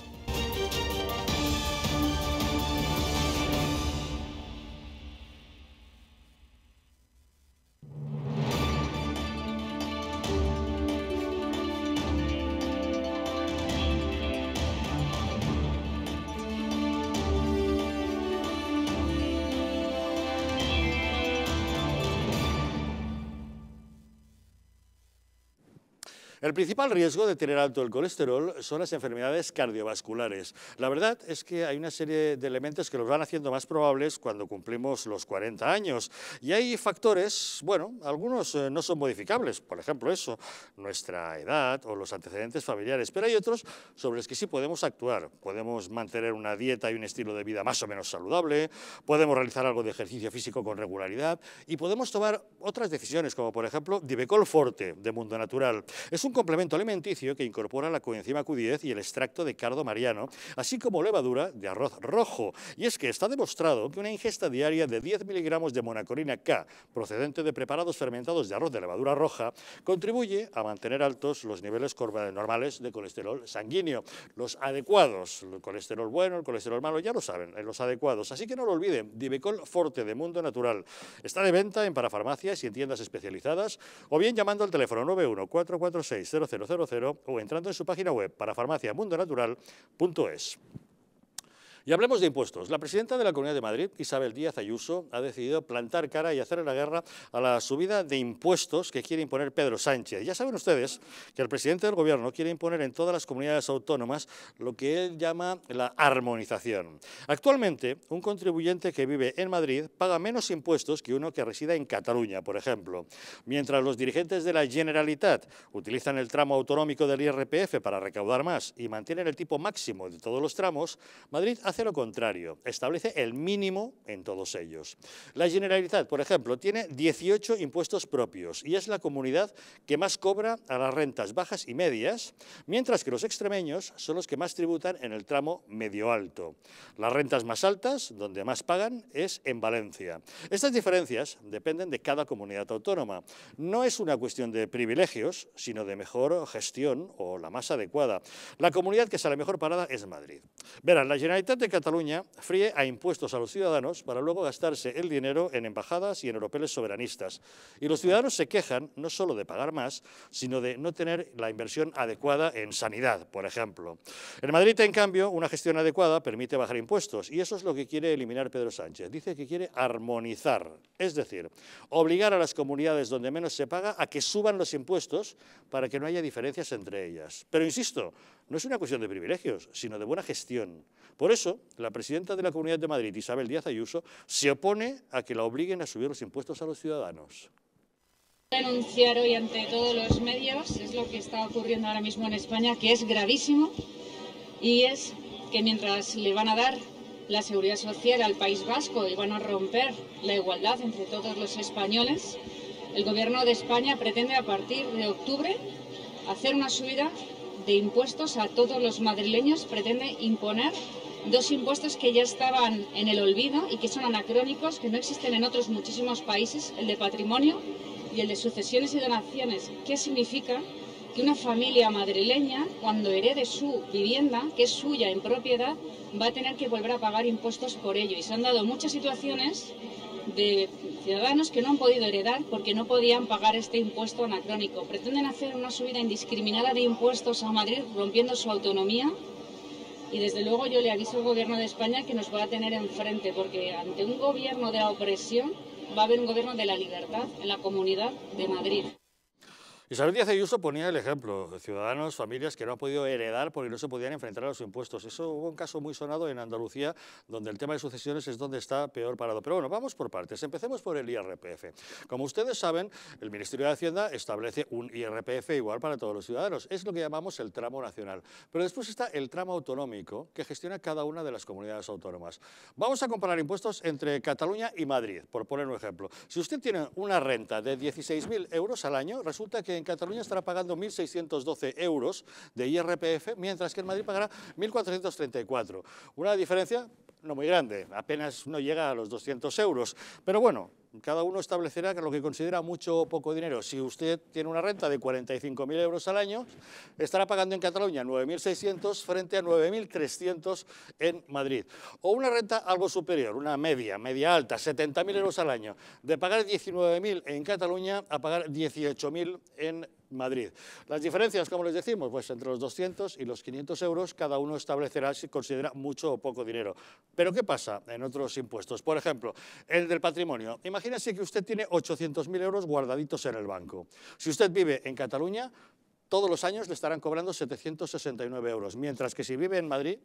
El principal riesgo de tener alto el colesterol son las enfermedades cardiovasculares. La verdad es que hay una serie de elementos que los van haciendo más probables cuando cumplimos los 40 años. Y hay factores, bueno, algunos eh, no son modificables, por ejemplo eso, nuestra edad o los antecedentes familiares, pero hay otros sobre los que sí podemos actuar. Podemos mantener una dieta y un estilo de vida más o menos saludable, podemos realizar algo de ejercicio físico con regularidad y podemos tomar otras decisiones, como por ejemplo Divecol Forte, de Mundo Natural. Es un complemento alimenticio que incorpora la coenzima Q10 y el extracto de cardo mariano, así como levadura de arroz rojo. Y es que está demostrado que una ingesta diaria de 10 miligramos de monacorina K, procedente de preparados fermentados de arroz de levadura roja, contribuye a mantener altos los niveles normales de colesterol sanguíneo, los adecuados, el colesterol bueno, el colesterol malo, ya lo saben, eh, los adecuados. Así que no lo olviden, Divecol Forte de Mundo Natural. Está de venta en parafarmacias y en tiendas especializadas o bien llamando al teléfono 91446 o entrando en su página web para mundonatural.es y hablemos de impuestos. La presidenta de la Comunidad de Madrid, Isabel Díaz Ayuso, ha decidido plantar cara y hacer la guerra a la subida de impuestos que quiere imponer Pedro Sánchez. Ya saben ustedes que el presidente del gobierno quiere imponer en todas las comunidades autónomas lo que él llama la armonización. Actualmente, un contribuyente que vive en Madrid paga menos impuestos que uno que resida en Cataluña, por ejemplo. Mientras los dirigentes de la Generalitat utilizan el tramo autonómico del IRPF para recaudar más y mantienen el tipo máximo de todos los tramos, Madrid ha hace lo contrario, establece el mínimo en todos ellos. La Generalitat, por ejemplo, tiene 18 impuestos propios y es la comunidad que más cobra a las rentas bajas y medias, mientras que los extremeños son los que más tributan en el tramo medio-alto. Las rentas más altas, donde más pagan, es en Valencia. Estas diferencias dependen de cada comunidad autónoma. No es una cuestión de privilegios, sino de mejor gestión o la más adecuada. La comunidad que sale mejor parada es Madrid. Verán, la Generalitat de Cataluña fríe a impuestos a los ciudadanos para luego gastarse el dinero en embajadas y en europeos soberanistas. Y los ciudadanos se quejan no solo de pagar más, sino de no tener la inversión adecuada en sanidad, por ejemplo. En Madrid, en cambio, una gestión adecuada permite bajar impuestos y eso es lo que quiere eliminar Pedro Sánchez. Dice que quiere armonizar, es decir, obligar a las comunidades donde menos se paga a que suban los impuestos para que no haya diferencias entre ellas. Pero insisto, no es una cuestión de privilegios, sino de buena gestión. Por eso, la presidenta de la Comunidad de Madrid, Isabel Díaz Ayuso, se opone a que la obliguen a subir los impuestos a los ciudadanos. Denunciar hoy ante todos los medios es lo que está ocurriendo ahora mismo en España, que es gravísimo, y es que mientras le van a dar la seguridad social al País Vasco y van a romper la igualdad entre todos los españoles, el Gobierno de España pretende a partir de octubre hacer una subida de impuestos a todos los madrileños pretende imponer dos impuestos que ya estaban en el olvido y que son anacrónicos, que no existen en otros muchísimos países, el de patrimonio y el de sucesiones y donaciones. ¿Qué significa? que una familia madrileña, cuando herede su vivienda, que es suya en propiedad, va a tener que volver a pagar impuestos por ello. Y se han dado muchas situaciones de ciudadanos que no han podido heredar porque no podían pagar este impuesto anacrónico. Pretenden hacer una subida indiscriminada de impuestos a Madrid rompiendo su autonomía y desde luego yo le aviso al Gobierno de España que nos va a tener enfrente porque ante un gobierno de la opresión va a haber un gobierno de la libertad en la Comunidad de Madrid. Isabel Díaz Ayuso ponía el ejemplo, ciudadanos, familias que no han podido heredar porque no se podían enfrentar a los impuestos. Eso hubo un caso muy sonado en Andalucía, donde el tema de sucesiones es donde está peor parado. Pero bueno, vamos por partes. Empecemos por el IRPF. Como ustedes saben, el Ministerio de Hacienda establece un IRPF igual para todos los ciudadanos. Es lo que llamamos el tramo nacional. Pero después está el tramo autonómico, que gestiona cada una de las comunidades autónomas. Vamos a comparar impuestos entre Cataluña y Madrid, por poner un ejemplo. Si usted tiene una renta de 16.000 euros al año, resulta que en Cataluña estará pagando 1.612 euros de IRPF, mientras que en Madrid pagará 1.434. Una diferencia no muy grande, apenas no llega a los 200 euros. Pero bueno, cada uno establecerá lo que considera mucho o poco dinero. Si usted tiene una renta de 45.000 euros al año, estará pagando en Cataluña 9.600 frente a 9.300 en Madrid. O una renta algo superior, una media, media alta, 70.000 euros al año, de pagar 19.000 en Cataluña a pagar 18.000 en Madrid Madrid. Las diferencias, como les decimos, pues entre los 200 y los 500 euros cada uno establecerá si considera mucho o poco dinero. Pero ¿qué pasa en otros impuestos? Por ejemplo, el del patrimonio. Imagínese que usted tiene 800.000 euros guardaditos en el banco. Si usted vive en Cataluña, todos los años le estarán cobrando 769 euros, mientras que si vive en Madrid,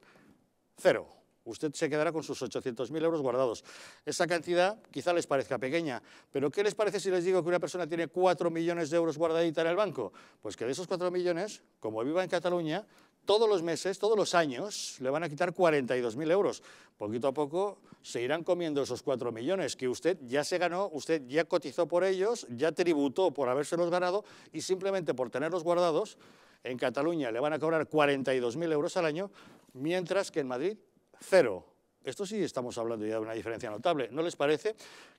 cero. Usted se quedará con sus 800.000 euros guardados. Esa cantidad quizá les parezca pequeña, pero ¿qué les parece si les digo que una persona tiene 4 millones de euros guardadita en el banco? Pues que de esos 4 millones, como viva en Cataluña, todos los meses, todos los años, le van a quitar 42.000 euros. Poquito a poco se irán comiendo esos 4 millones que usted ya se ganó, usted ya cotizó por ellos, ya tributó por habérselos ganado y simplemente por tenerlos guardados, en Cataluña le van a cobrar 42.000 euros al año, mientras que en Madrid cero. Esto sí estamos hablando ya de una diferencia notable, ¿no les parece?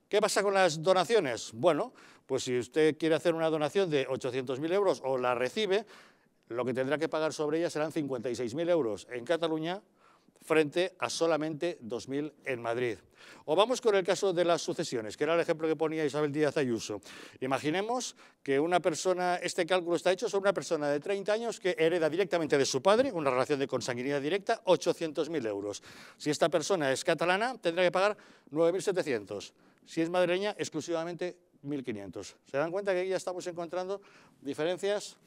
¿Qué pasa con las donaciones? Bueno, pues si usted quiere hacer una donación de 800.000 euros o la recibe, lo que tendrá que pagar sobre ella serán 56.000 euros en Cataluña frente a solamente 2.000 en Madrid. O vamos con el caso de las sucesiones, que era el ejemplo que ponía Isabel Díaz Ayuso. Imaginemos que una persona, este cálculo está hecho sobre una persona de 30 años que hereda directamente de su padre, una relación de consanguinidad directa, 800.000 euros. Si esta persona es catalana, tendrá que pagar 9.700. Si es madrileña, exclusivamente 1.500. Se dan cuenta que aquí ya estamos encontrando diferencias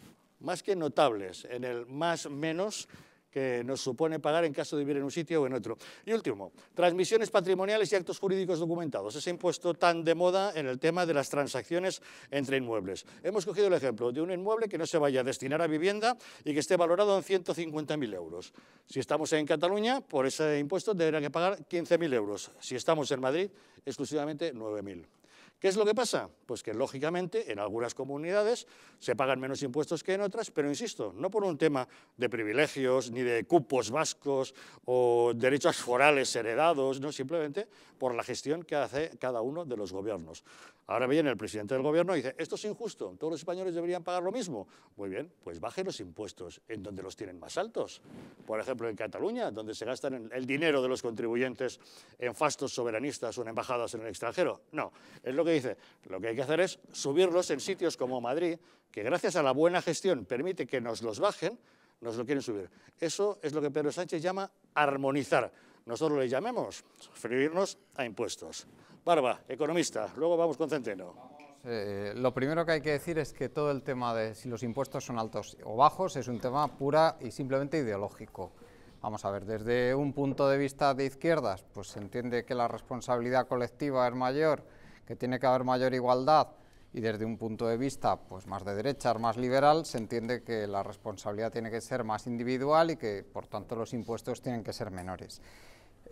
más que notables en el más menos que nos supone pagar en caso de vivir en un sitio o en otro. Y último, transmisiones patrimoniales y actos jurídicos documentados. Ese impuesto tan de moda en el tema de las transacciones entre inmuebles. Hemos cogido el ejemplo de un inmueble que no se vaya a destinar a vivienda y que esté valorado en 150.000 euros. Si estamos en Cataluña, por ese impuesto deberán que pagar 15.000 euros. Si estamos en Madrid, exclusivamente 9.000. ¿Qué es lo que pasa? Pues que lógicamente en algunas comunidades se pagan menos impuestos que en otras, pero insisto, no por un tema de privilegios ni de cupos vascos o derechos forales heredados, no simplemente por la gestión que hace cada uno de los gobiernos. Ahora viene el presidente del gobierno dice, esto es injusto, todos los españoles deberían pagar lo mismo. Muy bien, pues bajen los impuestos en donde los tienen más altos. Por ejemplo, en Cataluña, donde se gastan el dinero de los contribuyentes en fastos soberanistas o en embajadas en el extranjero. No, es lo que dice, lo que hay que hacer es subirlos en sitios como Madrid, que gracias a la buena gestión permite que nos los bajen, nos lo quieren subir. Eso es lo que Pedro Sánchez llama armonizar. Nosotros le llamemos, referirnos a impuestos. Barba, economista, luego vamos con Centeno. Eh, lo primero que hay que decir es que todo el tema de si los impuestos son altos o bajos es un tema pura y simplemente ideológico. Vamos a ver, desde un punto de vista de izquierdas, pues se entiende que la responsabilidad colectiva es mayor, que tiene que haber mayor igualdad, y desde un punto de vista pues, más de derecha, más liberal, se entiende que la responsabilidad tiene que ser más individual y que, por tanto, los impuestos tienen que ser menores.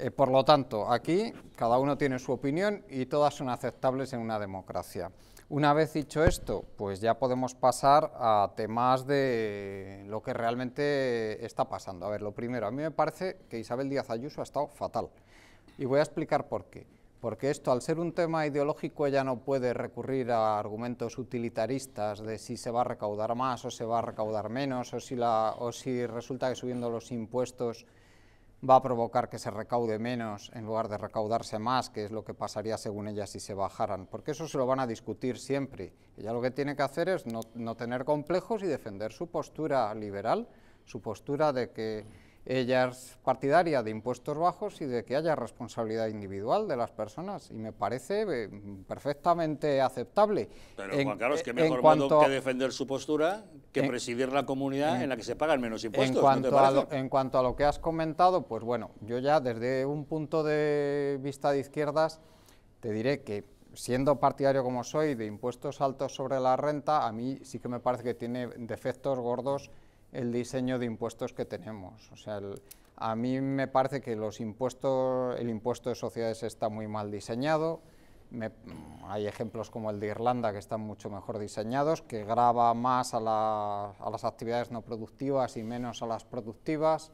Eh, por lo tanto, aquí cada uno tiene su opinión y todas son aceptables en una democracia. Una vez dicho esto, pues ya podemos pasar a temas de lo que realmente está pasando. A ver, lo primero, a mí me parece que Isabel Díaz Ayuso ha estado fatal. Y voy a explicar por qué. Porque esto, al ser un tema ideológico, ya no puede recurrir a argumentos utilitaristas de si se va a recaudar más o se va a recaudar menos, o si, o si resulta que subiendo los impuestos va a provocar que se recaude menos en lugar de recaudarse más, que es lo que pasaría según ella si se bajaran, porque eso se lo van a discutir siempre. Ella lo que tiene que hacer es no, no tener complejos y defender su postura liberal, su postura de que ella es partidaria de impuestos bajos y de que haya responsabilidad individual de las personas, y me parece eh, perfectamente aceptable. Pero en, Juan que mejor cuanto, que defender su postura que presidir la comunidad en, la que se pagan menos impuestos. En cuanto, en cuanto a lo que has comentado, pues bueno, yo ya desde un punto de vista de izquierdas te diré que siendo partidario como soy de impuestos altos sobre la renta, a mí sí que me parece que tiene defectos gordos el diseño de impuestos que tenemos. O sea, a mí me parece que los impuestos, el impuesto de sociedades está muy mal diseñado. hay ejemplos como el de Irlanda que están mucho mejor diseñados, que grava más a, las actividades no productivas y menos a las productivas.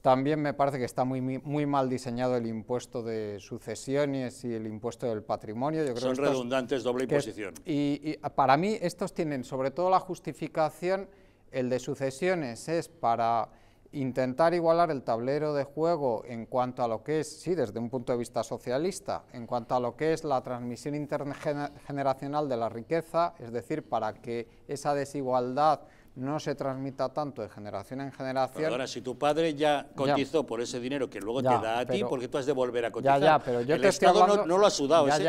También me parece que está muy, muy mal diseñado el impuesto de sucesiones y el impuesto del patrimonio. Son redundantes, doble imposición. y para mí estos tienen sobre todo la justificación el de sucesiones es para intentar igualar el tablero de juego en cuanto a lo que es, sí, desde un punto de vista socialista, en cuanto a lo que es la transmisión intergeneracional de la riqueza, es decir, para que esa desigualdad no se transmita tanto de generación en generación. ahora, si tu padre ya cotizó por ese dinero que luego te da a ti, porque tú has de volver a cotizar. Ya, ya, pero yo El Estado estoy no, lo ha sudado, ese,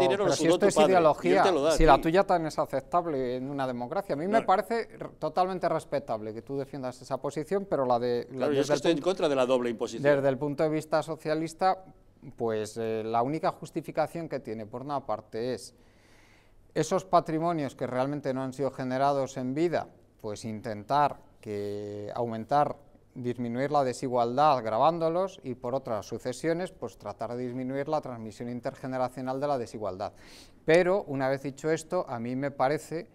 dinero lo sudó si esto tu si la tuya tan es aceptable en una democracia. A mí me parece totalmente respetable que tú defiendas esa posición, pero la de... yo estoy en contra de la doble imposición. Desde el punto de vista socialista, pues eh, la única justificación que tiene, por una parte, es esos patrimonios que realmente no han sido generados en vida pues intentar que aumentar, disminuir la desigualdad grabándolos y por otras sucesiones, pues tratar de disminuir la transmisión intergeneracional de la desigualdad. Pero, una vez dicho esto, a mí me parece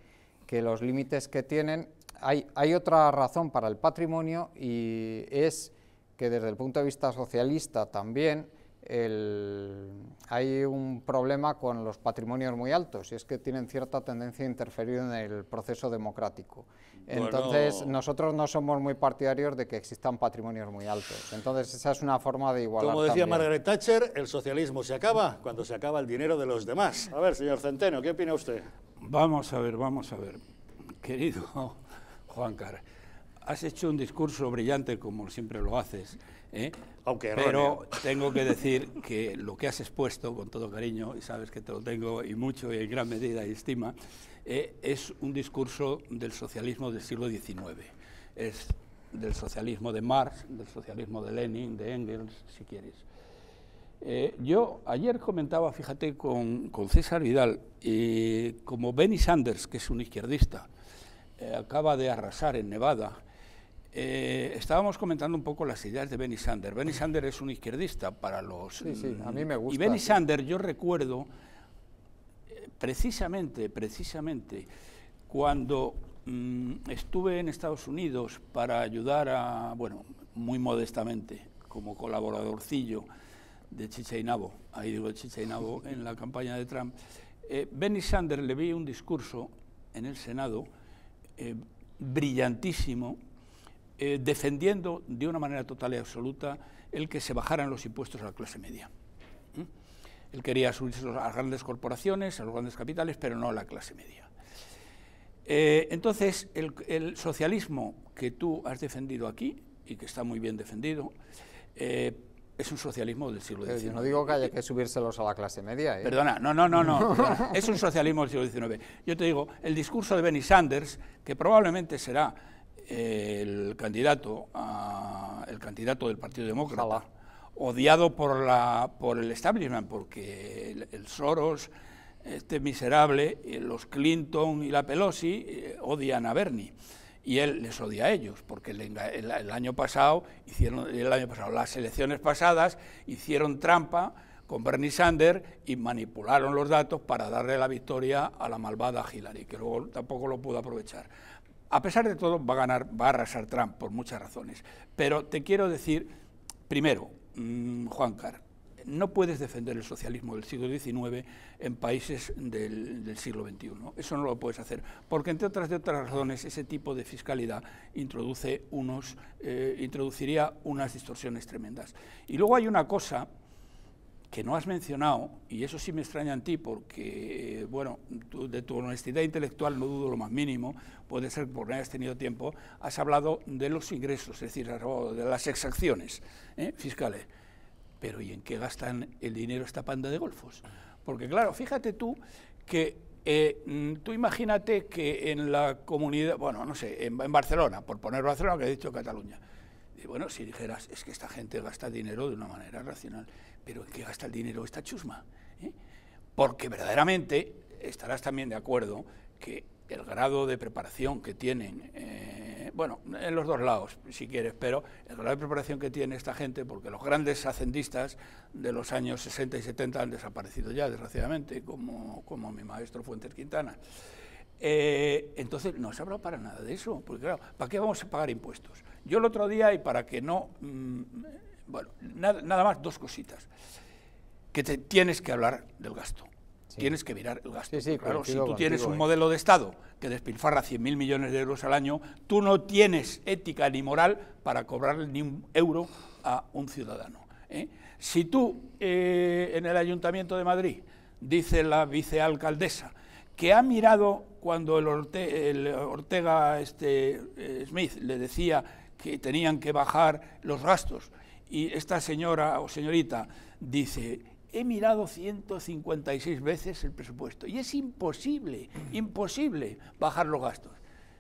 que los límites que tienen, hay, hay otra razón para el patrimonio y es que desde el punto de vista socialista también el, hay un problema con los patrimonios muy altos y es que tienen cierta tendencia a interferir en el proceso democrático. Entonces, nosotros no somos muy partidarios de que existan patrimonios muy altos. Entonces, esa es una forma de igualar. Como decía Margaret Thatcher, el socialismo se acaba cuando se acaba el dinero de los demás. A ver, señor Centeno, ¿qué opina usted? Vamos a ver, vamos a ver. Querido Juan Carlos, has hecho un discurso brillante como siempre lo haces. ¿eh? Pero tengo que decir que lo que has expuesto, con todo cariño, y sabes que te lo tengo y mucho y en gran medida y estima, eh, es un discurso del socialismo del siglo XIX. Es del socialismo de Marx, del socialismo de Lenin, de Engels, si quieres. Eh, yo ayer comentaba, fíjate, con, con César Vidal, y como Benny Sanders, que es un izquierdista, eh, acaba de arrasar en Nevada, eh, estábamos comentando un poco las ideas de Benny Sander. Benny Sander es un izquierdista para los... Sí, sí, a mí mm, me gusta. Y Benny Sander, yo recuerdo, eh, precisamente, precisamente, cuando mm, estuve en Estados Unidos para ayudar a, bueno, muy modestamente, como colaboradorcillo de Chichainabo, ahí digo Chichainabo, [LAUGHS] en la campaña de Trump, eh, Benny Sander le vi un discurso en el Senado brillantísimo, eh, defendiendo de una manera total y absoluta el que se bajaran los impuestos a la clase media. Él quería subirse a las grandes corporaciones, a los grandes capitales, pero no a la clase media. Eh, entonces, el, socialismo que tú has defendido aquí, y que está muy bien defendido, eh, es un socialismo del siglo XIX. no digo que haya que subírselos a la clase media. Perdona, no, no, no, no. [LAUGHS] es un socialismo del siglo XIX. Yo te digo, el discurso de Benny Sanders, que probablemente será el candidato, el candidato del Partido Demócrata, odiado por, la, por el establishment, porque el, Soros, este miserable, eh, los Clinton y la Pelosi eh, odian a Bernie y él les odia a ellos, porque el, año pasado hicieron, el año pasado, las elecciones pasadas hicieron trampa con Bernie Sanders y manipularon los datos para darle la victoria a la malvada Hillary, que luego tampoco lo pudo aprovechar. A pesar de todo, va a ganar, va arrasar Trump por muchas razones. Pero te quiero decir, primero, mm, Juan carr no puedes defender el socialismo del siglo XIX en países del, siglo XXI. Eso no lo puedes hacer, porque entre otras de otras razones ese tipo de fiscalidad introduce unos, eh, introduciría unas distorsiones tremendas. Y luego hay una cosa que no has mencionado, y eso sí me extraña en ti, porque, bueno, de tu honestidad intelectual no dudo lo más mínimo, puede ser por no hayas tenido tiempo, has hablado de los ingresos, es decir, de las exacciones ¿eh? fiscales. Pero ¿y en qué gastan el dinero esta panda de golfos? Porque, claro, fíjate tú que eh, mm, tú imagínate que en la comunidad, bueno, no sé, en, Barcelona, por poner Barcelona, que he dicho Cataluña, y bueno, si dijeras, es que esta gente gasta dinero de una manera racional pero ¿en qué gasta el dinero esta chusma? ¿eh? Porque verdaderamente estarás también de acuerdo que el grado de preparación que tienen, eh, bueno, en los dos lados, si quieres, pero el grado de preparación que tiene esta gente, porque los grandes hacendistas de los años 60 y 70 han desaparecido ya, desgraciadamente, como, como mi maestro Fuentes Quintana. Eh, entonces, no se habla para nada de eso, porque claro, ¿para qué vamos a pagar impuestos? Yo el otro día, y para que no... Mm, bueno, nada, más, dos cositas. Que te, tienes que hablar del gasto. Tienes que mirar el gasto. claro, si tú tienes un modelo de Estado que despilfarra 100.000 millones de euros al año, tú no tienes ética ni moral para cobrar ni un euro a un ciudadano. ¿eh? Si tú eh, en el Ayuntamiento de Madrid, dice la vicealcaldesa, que ha mirado cuando el, el Ortega este, eh, Smith le decía que tenían que bajar los gastos y esta señora o señorita dice, he mirado 156 veces el presupuesto y es imposible, imposible bajar los gastos.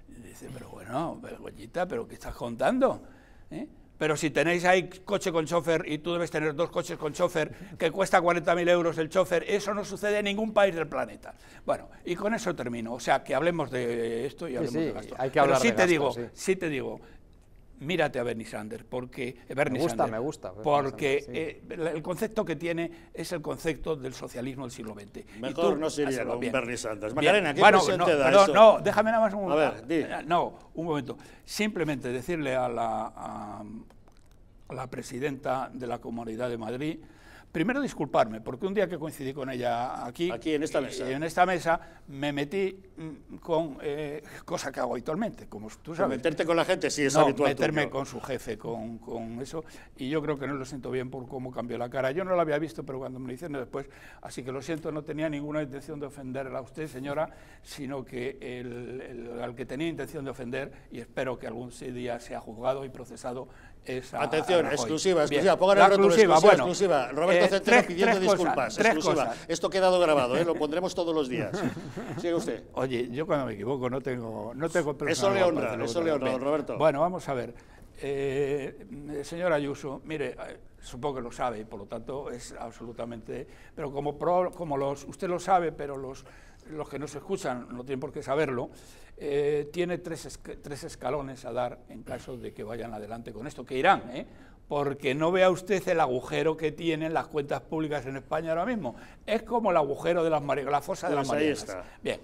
dice, pero bueno, vergüenita ¿pero qué estás contando? ¿Eh? Pero si tenéis ahí coche con chofer y tú debes tener dos coches con chofer que cuesta 40.000 euros el chofer, eso no sucede en ningún país del planeta. Bueno, y con eso termino. O sea, que hablemos de esto y hablemos de Hay que hablar sí de te digo, sí te digo, mírate a Bernie Sanders, porque eh, Bernie me gusta, me gusta. porque el concepto que tiene es el concepto del socialismo del siglo XX. Mejor tú, no sería con Bernie Sanders. Macarena, ¿qué bueno, no, no, déjame nada más un, a eh, no, un momento. Simplemente decirle a la, a la presidenta de la Comunidad de Madrid Primero disculparme, porque un día que coincidí con ella aquí, en, esta mesa. en esta mesa, me metí mm, con eh, cosa que hago habitualmente, como tú sabes. meterte con la gente sí es habitual. meterme con su jefe, con, eso, y yo creo que no lo siento bien por cómo cambió la cara. Yo no la había visto, pero cuando me lo hicieron después, así que lo siento, no tenía ninguna intención de ofenderla a usted, señora, sino que el, al que tenía intención de ofender, y espero que algún día sea juzgado y procesado, Atención, exclusiva, exclusiva. Pongan el rótulo, exclusiva, exclusiva. Eh, Roberto Centeno pidiendo disculpas, exclusiva. Esto ha quedado grabado, ¿eh? lo pondremos todos los días. [LAUGHS] Sigue usted. Oye, yo cuando me equivoco no tengo... No tengo eso le honra, eso le honra, Roberto. Bueno, vamos a ver. Eh, señor Ayuso, mire, eh, supongo que lo sabe, por lo tanto es absolutamente... Pero como, pro, como los, usted lo sabe, pero los los que no se escuchan no tienen por qué saberlo, eh, tiene tres, tres, escalones a dar en caso de que vayan adelante con esto, que irán, ¿eh? porque no vea usted el agujero que tienen las cuentas públicas en España ahora mismo. Es como el agujero de las la fosa de pues las marinas... Bien,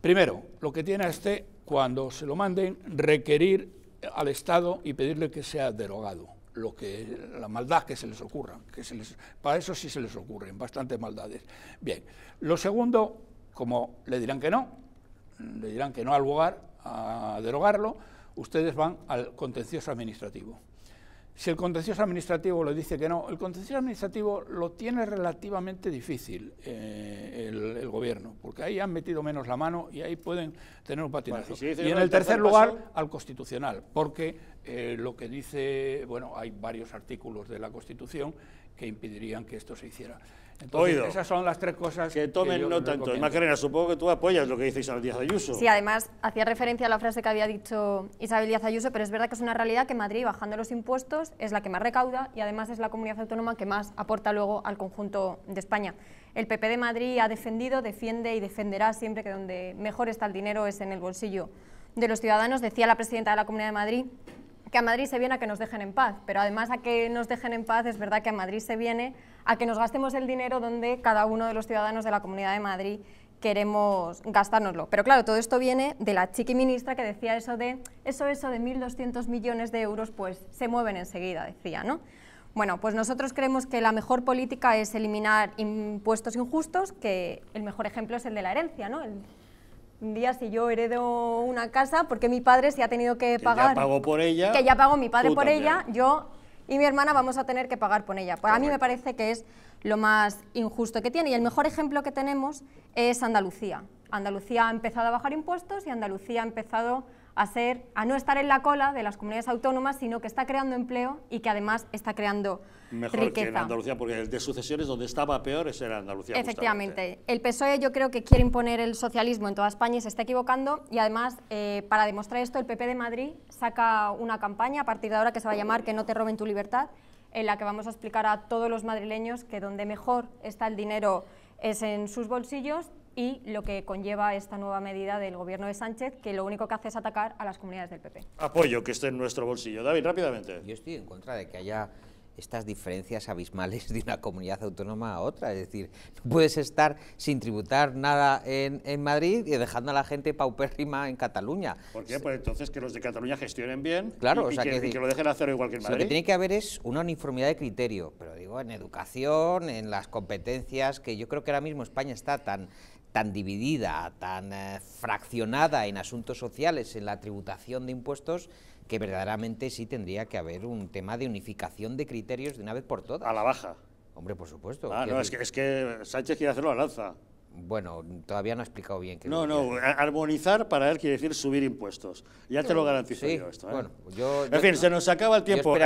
primero, lo que tiene este, cuando se lo manden, requerir al Estado y pedirle que sea derogado lo que la maldad que se les ocurra, que se les, para eso sí se les ocurren bastantes maldades. Bien, lo segundo como le dirán que no, le dirán que no al lugar a derogarlo, ustedes van al contencioso administrativo. Si el contencioso administrativo le dice que no, el contencioso administrativo lo tiene relativamente difícil eh, el, gobierno, porque ahí han metido menos la mano y ahí pueden tener un patinazo. y en el, tercer, lugar, al constitucional, porque eh, lo que dice, bueno, hay varios artículos de la Constitución que impedirían que esto se hiciera esas son las tres cosas que tomen que tanto. nota. supongo que tú apoyas lo que dice Isabel Díaz Ayuso. Sí, además hacía referencia a la frase que había dicho Isabel Díaz Ayuso, pero es verdad que es una realidad que Madrid, bajando los impuestos, es la que más recauda y además es la comunidad autónoma que más aporta luego al conjunto de España. El PP de Madrid ha defendido, defiende y defenderá siempre que donde mejor está el dinero es en el bolsillo de los ciudadanos. Decía la presidenta de la Comunidad de Madrid que a Madrid se viene a que nos dejen en paz, pero además a que nos dejen en paz es verdad que a Madrid se viene a que nos gastemos el dinero donde cada uno de los ciudadanos de la Comunidad de Madrid queremos gastárnoslo. Pero claro, todo esto viene de la chiqui ministra que decía eso de eso eso de 1.200 millones de euros, pues se mueven enseguida, decía, ¿no? Bueno, pues nosotros creemos que la mejor política es eliminar impuestos injustos, que el mejor ejemplo es el de la herencia, ¿no? El un día si yo heredo una casa, porque mi padre se ha tenido que, pagar. Que ya pagó por ella. Que ya pagó mi padre por ella, yo y mi hermana vamos a tener que pagar por ella. Pues a mí me parece que es lo más injusto que tiene. Y el mejor ejemplo que tenemos es Andalucía. Andalucía ha empezado a bajar impuestos y Andalucía ha empezado a, a no estar en la cola de las comunidades autónomas, sino que está creando empleo y que además está creando Mejor que en Andalucía, porque el de sucesiones donde estaba peor es en Andalucía. Efectivamente. El PSOE yo creo que quiere imponer el socialismo en toda España y se está equivocando. Y además, eh, para demostrar esto, el PP de Madrid saca una campaña a partir de ahora que se va a llamar Que no te roben tu libertad, en la que vamos a explicar a todos los madrileños que donde mejor está el dinero es en sus bolsillos y lo que conlleva esta nueva medida del gobierno de Sánchez, que lo único que hace es atacar a las comunidades del PP. Apoyo que esté en nuestro bolsillo. David, rápidamente. Yo estoy en contra de que haya estas diferencias abismales de una comunidad autónoma a otra. Es decir, no puedes estar sin tributar nada en, Madrid y dejando a la gente paupérrima en Cataluña. ¿Por qué? Pues entonces que los de Cataluña gestionen bien claro, que, lo dejen hacer igual que en Madrid. Lo que tiene que haber es una uniformidad de criterio, pero digo, en educación, en las competencias, que yo creo que ahora mismo España está tan tan dividida, tan eh, fraccionada en asuntos sociales, en la tributación de impuestos, que verdaderamente sí tendría que haber un tema de unificación de criterios de una vez por todas. A la baja. Hombre, por supuesto. Ah, no, es que, es que Sánchez quiere hacerlo a lanza. Bueno, todavía no ha explicado bien. Qué no, no, armonizar para él quiere decir subir impuestos. Ya te lo garantizo yo esto. ¿eh? Bueno, yo, en fin, se nos acaba el tiempo. Eh,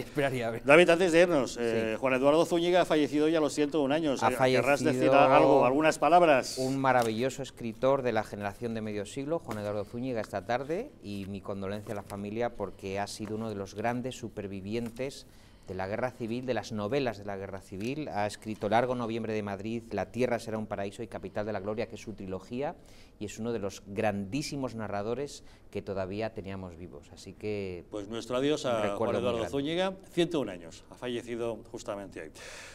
esperaría, a ver, David, antes de irnos, eh, Juan Eduardo Zúñiga ha fallecido ya a los 101 años. ¿Querrás decir algo, algunas palabras? Un maravilloso escritor de la generación de medio siglo, Juan Eduardo Zúñiga, esta tarde, y mi condolencia a la familia porque ha sido uno de los grandes supervivientes de la guerra civil, de las novelas de la guerra civil. Ha escrito Largo Noviembre de Madrid, La Tierra será un paraíso y Capital de la Gloria, que es su trilogía, y es uno de los grandísimos narradores que todavía teníamos vivos. Así que... Pues nuestro adiós a Juan Eduardo Zúñiga, 101 años, ha fallecido justamente ahí,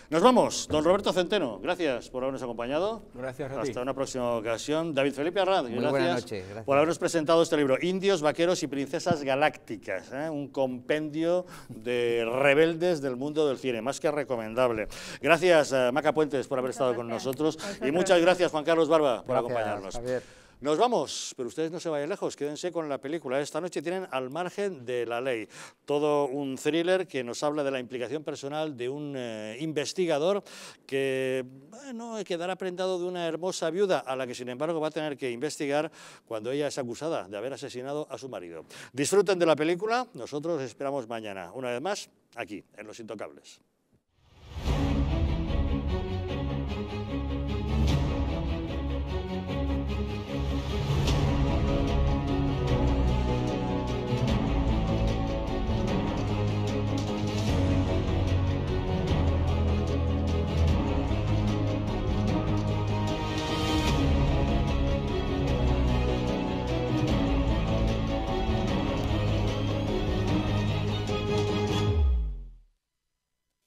Nos vamos, don Roberto Centeno, gracias por habernos acompañado. Gracias a Hasta una próxima ocasión. David Felipe Arrad, gracias, noche, gracias, por habernos presentado este libro, Indios, Vaqueros y Princesas Galácticas, ¿eh? un compendio de rebeldes del mundo del cine, más que recomendable. Gracias, eh, Maca Puentes, por haber estado con nosotros. Y muchas gracias, Juan Carlos Barba, por acompañarnos. Nos vamos, pero ustedes no se vayan lejos, quédense con la película. Esta noche tienen Al margen de la ley, todo un thriller que nos habla de la implicación personal de un eh, investigador que bueno, quedará prendado de una hermosa viuda a la que sin embargo va a tener que investigar cuando ella es acusada de haber asesinado a su marido. Disfruten de la película, nosotros esperamos mañana, una vez más, aquí, en Los Intocables.